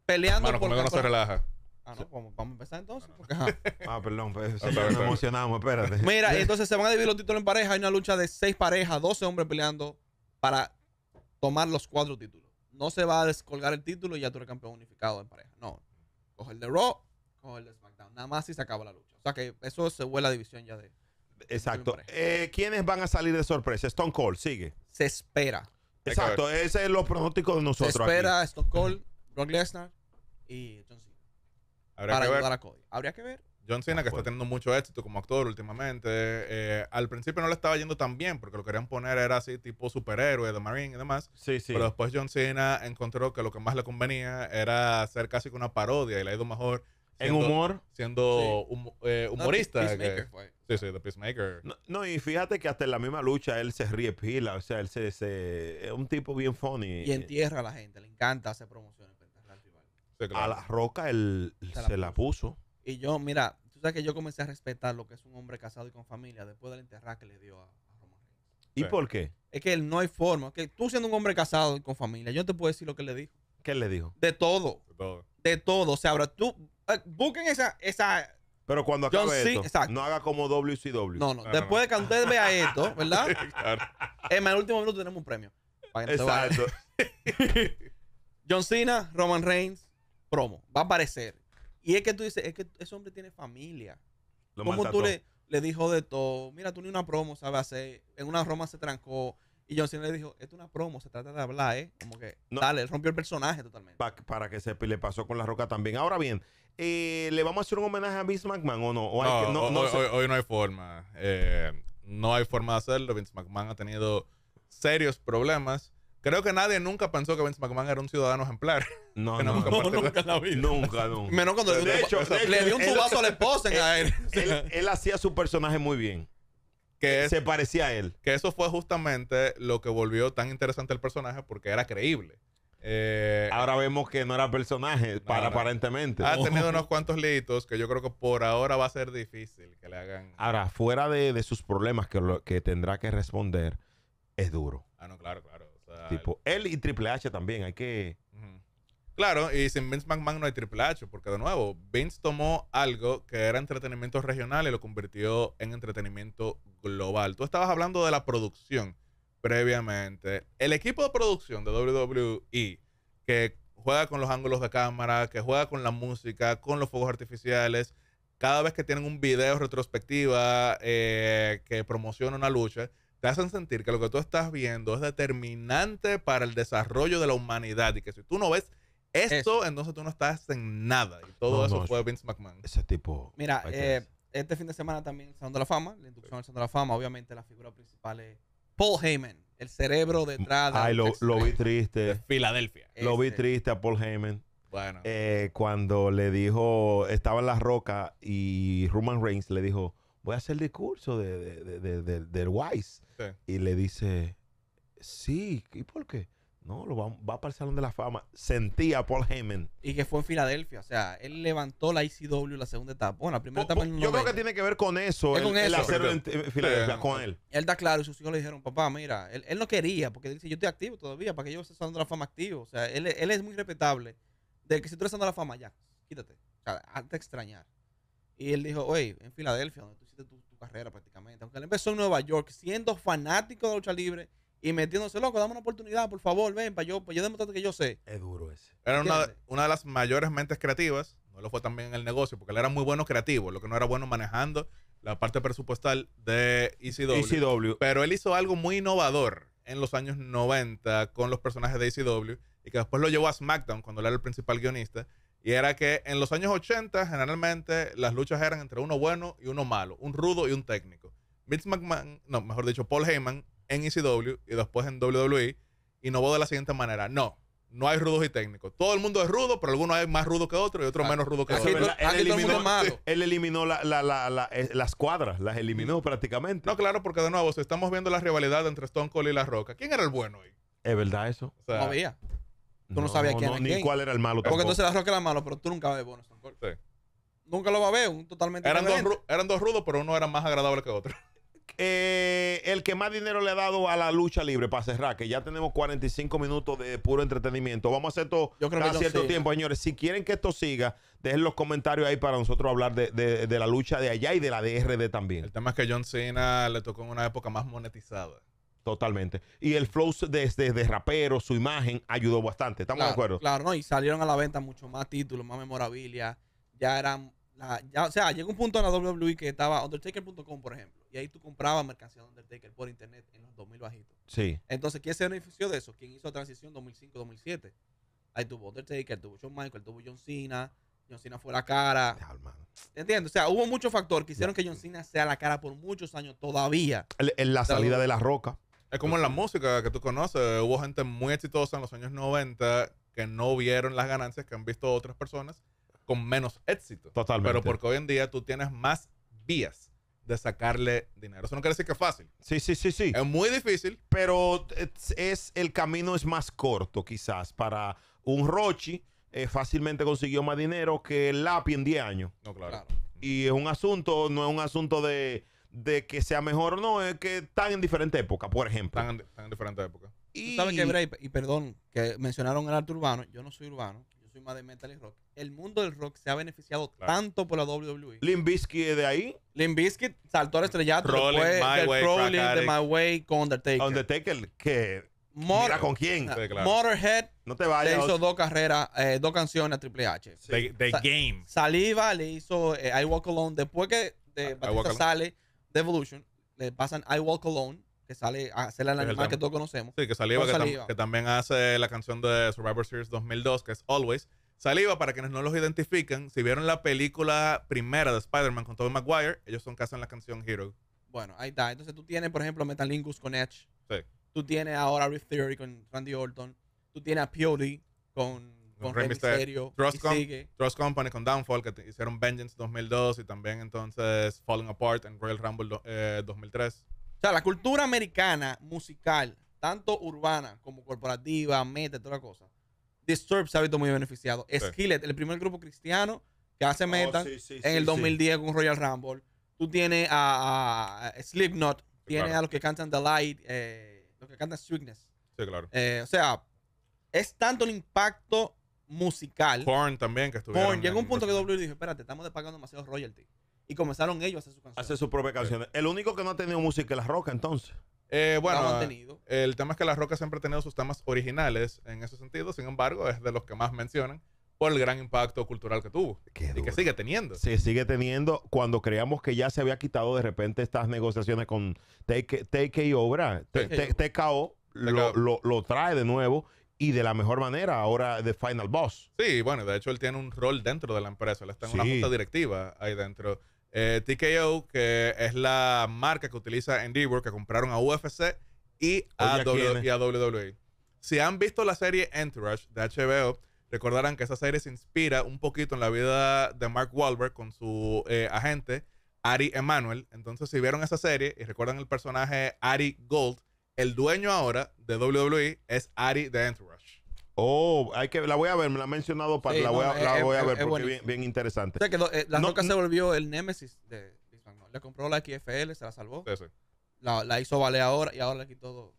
peleando hermano, por conmigo no se relaja. Ah, no, vamos, a empezar entonces. ah, perdón, pues, emocionamos, espérate. Mira, entonces se van a dividir los títulos en pareja. Hay una lucha de seis parejas, 12 hombres peleando para tomar los cuatro títulos no se va a descolgar el título y ya tú eres campeón unificado en pareja. No. Coge el de Raw, coge el de SmackDown. Nada más y se acaba la lucha. O sea que eso se vuelve la división ya de. Exacto. Eh, ¿Quiénes van a salir de sorpresa? Stone Cold, sigue. Se espera. Exacto, ese es lo pronóstico de nosotros. Se espera Stone Cold, Brock Lesnar y John Cena. para ayudar a Cody. Habría que ver. John Cena, ah, que está teniendo mucho éxito como actor últimamente. Eh, al principio no le estaba yendo tan bien porque lo querían poner era así tipo superhéroe de Marine y demás. Sí, sí. Pero después John Cena encontró que lo que más le convenía era hacer casi que una parodia y le ha ido mejor. en humor. Siendo eh, humorista. sí, sí, The Peacemaker. No, y fíjate que hasta en la misma lucha él se ríe pila. O sea, él se, es un tipo bien funny. Y entierra a la gente. Le encanta hacer promociones. A la roca él se la puso. Y yo, mira, tú sabes que yo comencé a respetar lo que es un hombre casado y con familia después de la que le dio a, Roman Reigns ¿Y por qué? Es que él no hay forma. Que tú siendo un hombre casado y con familia, yo no te puedo decir lo que le dijo. ¿Qué le dijo? De todo. De todo. O sea, ahora tú eh, busquen esa, esa. Pero cuando acabe esto, no haga como WCW. No, no. Después de que usted vea esto, ¿verdad? En el último minuto tenemos un premio. exacto. John Cena, Roman Reigns, promo. Va a aparecer. Y es que tú dices, es que ese hombre tiene familia. Como tú le, dijo de todo? Mira, tú ni una promo sabes hacer. En una Roma se trancó. Y John Cena le dijo, esto es una promo, se trata de hablar, ¿eh? Como que, dale, rompió el personaje totalmente. para que se le pasó con la roca también. Ahora bien, eh, ¿le vamos a hacer un homenaje a Vince McMahon o no? hoy, no hay forma. Eh, no hay forma de hacerlo. Vince McMahon ha tenido serios problemas Creo que nadie nunca pensó que Vince McMahon era un ciudadano ejemplar. No, nunca, la vi. Nunca, nunca. Menos cuando le, dio un tubazo a la esposa a él. Él, hacía su personaje muy bien. se parecía a él. Que eso fue justamente lo que volvió tan interesante el personaje porque era creíble. Eh, ahora vemos que no era personaje, para, aparentemente. Ha tenido unos cuantos litos que yo creo que por ahora va a ser difícil que le hagan. Ahora, fuera de, sus problemas que, que tendrá que responder, es duro. Ah, no, claro, claro tipo. Él y Triple H también, hay que... Claro, y sin Vince McMahon no hay Triple H, porque de nuevo, Vince tomó algo que era entretenimiento regional y lo convirtió en entretenimiento global. Tú estabas hablando de la producción previamente. El equipo de producción de WWE, que juega con los ángulos de cámara, que juega con la música, con los fuegos artificiales, cada vez que tienen un video retrospectiva eh, que promociona una lucha, te hacen sentir que lo que tú estás viendo es determinante para el desarrollo de la humanidad y que si tú no ves esto, eso. entonces tú no estás en nada. Y todo eso fue Vince McMahon. Ese tipo. Mira, eh, este fin de semana también el Salón de la Fama, la inducción al de la Fama. Obviamente la figura principal es Paul Heyman, el cerebro mm, detrás de... Ay, lo, vi triste. Filadelfia. Lo vi triste a Paul Heyman. Bueno. Eh, cuando le dijo, estaba en la roca y Roman Reigns le dijo, voy a hacer el discurso de, de, del Wise. Y le dice, sí, ¿y por qué? No, lo va, va, para el Salón de la Fama. Sentía Paul Heyman. Y que fue en Filadelfia. O sea, él levantó la ICW la segunda etapa. Bueno, la primera etapa Yo creo que tiene que ver con eso. con en Filadelfia, con él. Él da claro y sus hijos le dijeron, papá, mira, él, no quería porque dice, yo estoy activo todavía para que yo esté Salón de la Fama activo. O sea, él, es muy respetable. De que si tú eres Salón de la Fama, ya, quítate. O sea, hazte extrañar. Y él dijo, oye, en Filadelfia, donde tú hiciste tu, carrera prácticamente. Aunque él empezó en Nueva York siendo fanático de lucha libre y metiéndose loco, dame una oportunidad, por favor, ven, para yo, yo demostrarte que yo sé. Es duro ese. Era una, de las mayores mentes creativas, no lo fue también en el negocio, porque él era muy bueno creativo, lo que no era bueno manejando la parte presupuestal de ECW. ECW. Pero él hizo algo muy innovador en los años 90 con los personajes de ECW y que después lo llevó a SmackDown cuando él era el principal guionista y era que en los años 80, generalmente, las luchas eran entre uno bueno y uno malo, un rudo y un técnico. Vince McMahon, no, mejor dicho, Paul Heyman en ECW y después en WWE, innovó de la siguiente manera. No, no hay rudos y técnicos. Todo el mundo es rudo, pero algunos es más rudo que otro y otro ah, menos rudo que otro. Él, eliminó, malo. él eliminó eh, las cuadras, las eliminó prácticamente. No, claro, porque de nuevo, si estamos viendo la rivalidad entre Stone Cold y La Roca, ¿quién era el bueno ahí? ¿Es verdad eso? no había. Tú no, sabías quién era ni cuál era el malo. Porque tú entonces la que era malo, pero tú nunca ves Bono Nunca lo vas a ver, un totalmente eran dos, eran dos rudos, pero uno era más agradable que otro. Eh, el que más dinero le ha dado a la lucha libre para cerrar, que ya tenemos 45 minutos de puro entretenimiento. Vamos a hacer esto cada cierto tiempo, señores. Si quieren que esto siga, dejen los comentarios ahí para nosotros hablar de, de, la lucha de allá y de la DRD también. El tema es que John Cena le tocó en una época más monetizada. Totalmente. Y el flow desde rapero, su imagen, ayudó bastante. ¿Estamos de acuerdo? Claro, no, y salieron a la venta mucho más títulos, más memorabilia. Ya eran. La, ya, o sea, llegó un punto en la WWE que estaba Undertaker.com, por ejemplo. Y ahí tú comprabas mercancía de Undertaker por internet en los 2000 bajitos. Sí. Entonces, ¿quién se benefició de eso? ¿Quién hizo la transición 2005-2007? Ahí tuvo Undertaker, tuvo John Michael, tuvo John Cena. John Cena fue la cara. Entiendo, O sea, hubo muchos factores quisieron que John Cena sea la cara por muchos años todavía. En la salida de La Roca. Es como en la música que tú conoces. Hubo gente muy exitosa en los años 90 que no vieron las ganancias que han visto otras personas con menos éxito. Totalmente. Pero porque hoy en día tú tienes más vías de sacarle dinero. Eso no quiere decir que es fácil. Sí, sí, sí, sí. Es muy difícil. Pero es, el camino es más corto quizás para un Rochi. Eh, fácilmente consiguió más dinero que el Lapi en 10 años. No, claro. Y es un asunto, no es un asunto de de que sea mejor o no es que están en diferentes épocas, por ejemplo. Están en, diferentes épocas. Y... ¿Sabes que Bray? Y perdón, que mencionaron el arte urbano. Yo no soy urbano, yo soy más de metal y rock. El mundo del rock se ha beneficiado tanto por la WWE. Limbisky es de ahí. Limbisky saltó a estrellato. Rolling, después, My del Way, de My Way con Undertaker. Undertaker, que... con quién. Ah, Motorhead no te vayas. le hizo dos carreras, eh, dos canciones a Triple H. The, Game. Saliva le hizo eh, I Walk Alone. Después que ah, Batista sale Devolution, le pasan I Walk Alone, que sale a hacer el animal que todos conocemos. Sí, que saliva, que, que, también hace la canción de Survivor Series 2002, que es Always. Saliva, para quienes no los identifican, si vieron la película primera de Spider-Man con Tobey Maguire, ellos son que hacen la canción Hero. Bueno, ahí está. Entonces tú tienes, por ejemplo, Metalingus con Edge. Sí. Tú tienes ahora Rift Theory con Randy Orton. Tú tienes a P.O.D. con con Rey Mysterio, Trust, Trust, Company con Downfall, que hicieron Vengeance 2002 y también entonces Falling Apart en Royal Rumble 2003. Eh, o sea, la cultura americana musical, tanto urbana como corporativa, meta, toda la cosa, Disturbed se ha visto muy beneficiado. Sí. Skillet, el primer grupo cristiano que hace oh, meta en el 2010 con Royal Rumble. Tú tienes a, a Slipknot, tienes a los que cantan The Light, eh, los que cantan Sweetness. Sí, claro. Eh, o sea, es tanto el impacto musical. Porn también, que estuvieron. Porn. Llegó un punto que W dijo, espérate, estamos pagando demasiado royalty. Y comenzaron ellos a hacer sus canciones. Hacer sus propias canciones. El único que no ha tenido música es La Roca, entonces. Eh, bueno, el tema es que La Roca siempre ha tenido sus temas originales en ese sentido. Sin embargo, es de los que más mencionan por el gran impacto cultural que tuvo. y que sigue teniendo. Sí, sigue teniendo. Cuando creíamos que ya se había quitado de repente estas negociaciones con y Obra... TKO lo, lo, lo trae de nuevo y de la mejor manera ahora de Final Boss. Sí, bueno, de hecho él tiene un rol dentro de la empresa, él está en una junta directiva ahí dentro. Eh, TKO, que es la marca que utiliza Endeavor, que compraron a UFC y a, WWE. Si han visto la serie Entourage de HBO, recordarán que esa serie se inspira un poquito en la vida de Mark Wahlberg con su eh, agente, Ari Emanuel. Entonces, si vieron esa serie y recuerdan el personaje Ari Gold, el dueño ahora de WWE es Ari de Entourage. Oh, hay que, la voy a ver, me la ha mencionado para, la, voy a, ver porque es bien, interesante. Eh, la no, se volvió el némesis de Bismarck, Le compró la XFL, se la salvó. La, hizo valer ahora y ahora le quitó todo.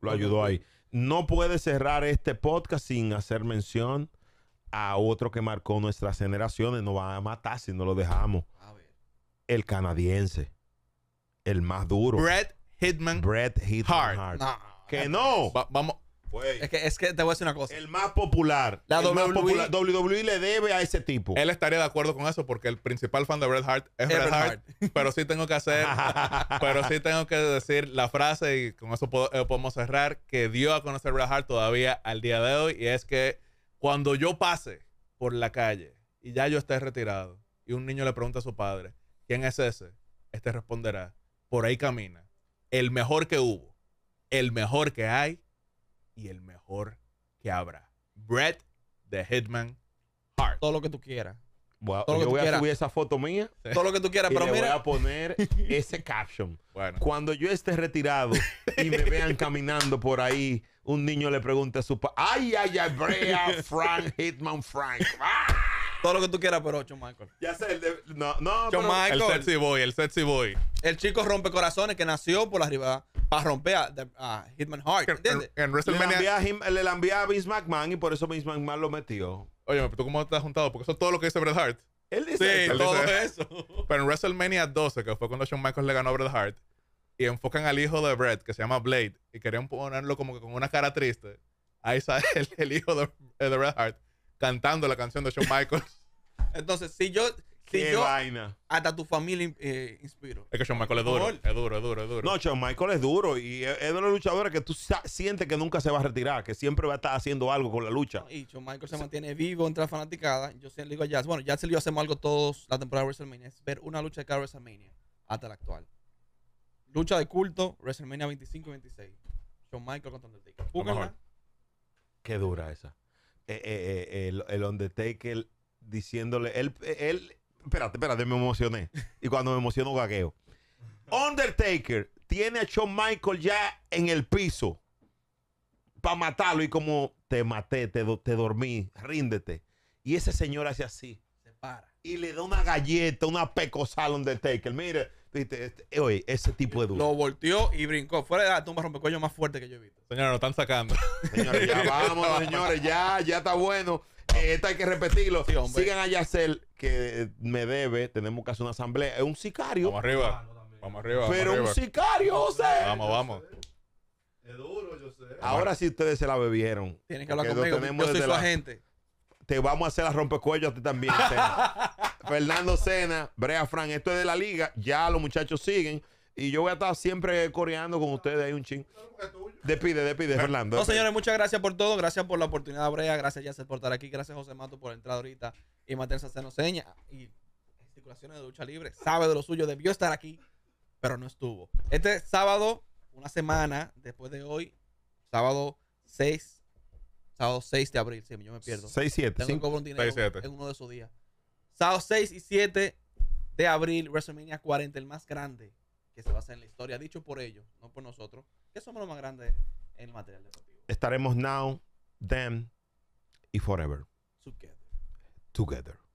Lo ayudó ahí. No puede cerrar este podcast sin hacer mención a otro que marcó nuestras generaciones. Nos va a matar si no lo dejamos. El canadiense. El más duro. Hitman, Bret Hart. Que no. vamos. Es que, te voy a decir una cosa. El más popular. La WWE. le debe a ese tipo. Él estaría de acuerdo con eso porque el principal fan de Bret Hart es Bret Hart. Pero sí tengo que hacer, pero sí tengo que decir la frase y con eso eh, podemos cerrar que dio a conocer Bret Hart todavía al día de hoy y es que cuando yo pase por la calle y ya yo esté retirado y un niño le pregunta a su padre, ¿quién es ese? Este responderá, por ahí camina, el mejor que hubo, el mejor que hay y el mejor que habrá. Brett de Hitman Hart. Todo lo que tú quieras. yo voy a subir esa foto mía. Todo lo que tú quieras, pero le Voy a poner ese caption. Cuando yo esté retirado y me vean caminando por ahí, un niño le pregunta a su papá: ¡Ay, ay, ay, Brea, Frank, Hitman, Frank! ¡Ah! todo lo que tú quieras, pero John Michael. Ya sé, el de, no, no, El sexy boy, el sexy boy. El chico rompe corazones que nació por la arriba para romper a, Hitman Hart. ¿entiendes? En, WrestleMania. Le envía a Vince McMahon y por eso Vince McMahon lo metió. Oye, pero ¿tú cómo estás juntado? Porque eso es todo lo que dice Bret Hart. Él dice todo eso. Pero en WrestleMania 12, que fue cuando Shawn Michaels le ganó a Bret Hart, y enfocan al hijo de Bret, que se llama Blade, y querían ponerlo como que con una cara triste. Ahí sale el, hijo de, de Bret Hart cantando la canción de Shawn Michaels. Entonces, si yo. vaina. Hasta tu familia eh, inspiro. Es que Shawn Michaels es duro. Es duro, es duro, es duro. No, Shawn Michaels es duro. Y es de los luchadores que tú sientes que nunca se va a retirar, que siempre va a estar haciendo algo con la lucha. y Shawn Michaels se mantiene vivo entre la fanaticada. Yo siempre digo a Jazz, bueno, Jazz y yo hacemos algo todos la temporada de WrestleMania, es ver una lucha de cada WrestleMania hasta la actual. Lucha de culto, WrestleMania 25 y 26. Shawn Michaels contra Undertaker. Qué dura esa. Eh, eh, eh, el, Undertaker diciéndole, él, él, espérate, espérate, me emocioné. Y cuando me emociono, gagueo. Undertaker tiene a Shawn Michael ya en el piso para matarlo y como te maté, te, te dormí, ríndete. Y ese señor hace así. Se para. Y le da una galleta, una al Undertaker. Mire, este, eh, oye, ese tipo de duro. Lo volteó y brincó. Fuera de la tumba rompecuello más fuerte que yo he visto. Señores, lo están sacando. Señores, ya vamos, señores. Ya, ya está bueno. Eh, esto hay que repetirlo. Sí, Sigan a Yacel, que me debe. Tenemos que hacer una asamblea. Es un sicario. Vamos arriba. Vamos arriba. Pero un sicario, José. Vamos, vamos. Es duro, José Ahora sí ustedes se la bebieron. Tienen que hablar conmigo. Yo soy su agente. Te vamos a hacer la rompecuello a ti también. Fernando Cena, Brea Fran, esto es de la liga, ya los muchachos siguen. Y yo voy a estar siempre coreando con ustedes ahí un ching. Despide, despide, Fernando. No, señores, muchas gracias por todo. Gracias por la oportunidad, Brea. Gracias, ya por estar aquí. Gracias, José Mato, por entrar ahorita y mantenerse haciendo señas. Y circulaciones de ducha libre. Sabe de lo suyo. Debió estar aquí pero no estuvo. Este sábado, una semana después de hoy, sábado 6, sábado 6 de abril, si yo me pierdo. 6, 7, 5, un en uno de esos días. Sábado 6 y 7 de abril, WrestleMania 40, el más grande que se va a hacer en la historia, dicho por ellos, no por nosotros, que somos los más grandes en el material deportivo. Estaremos now, then y forever. Together. Together.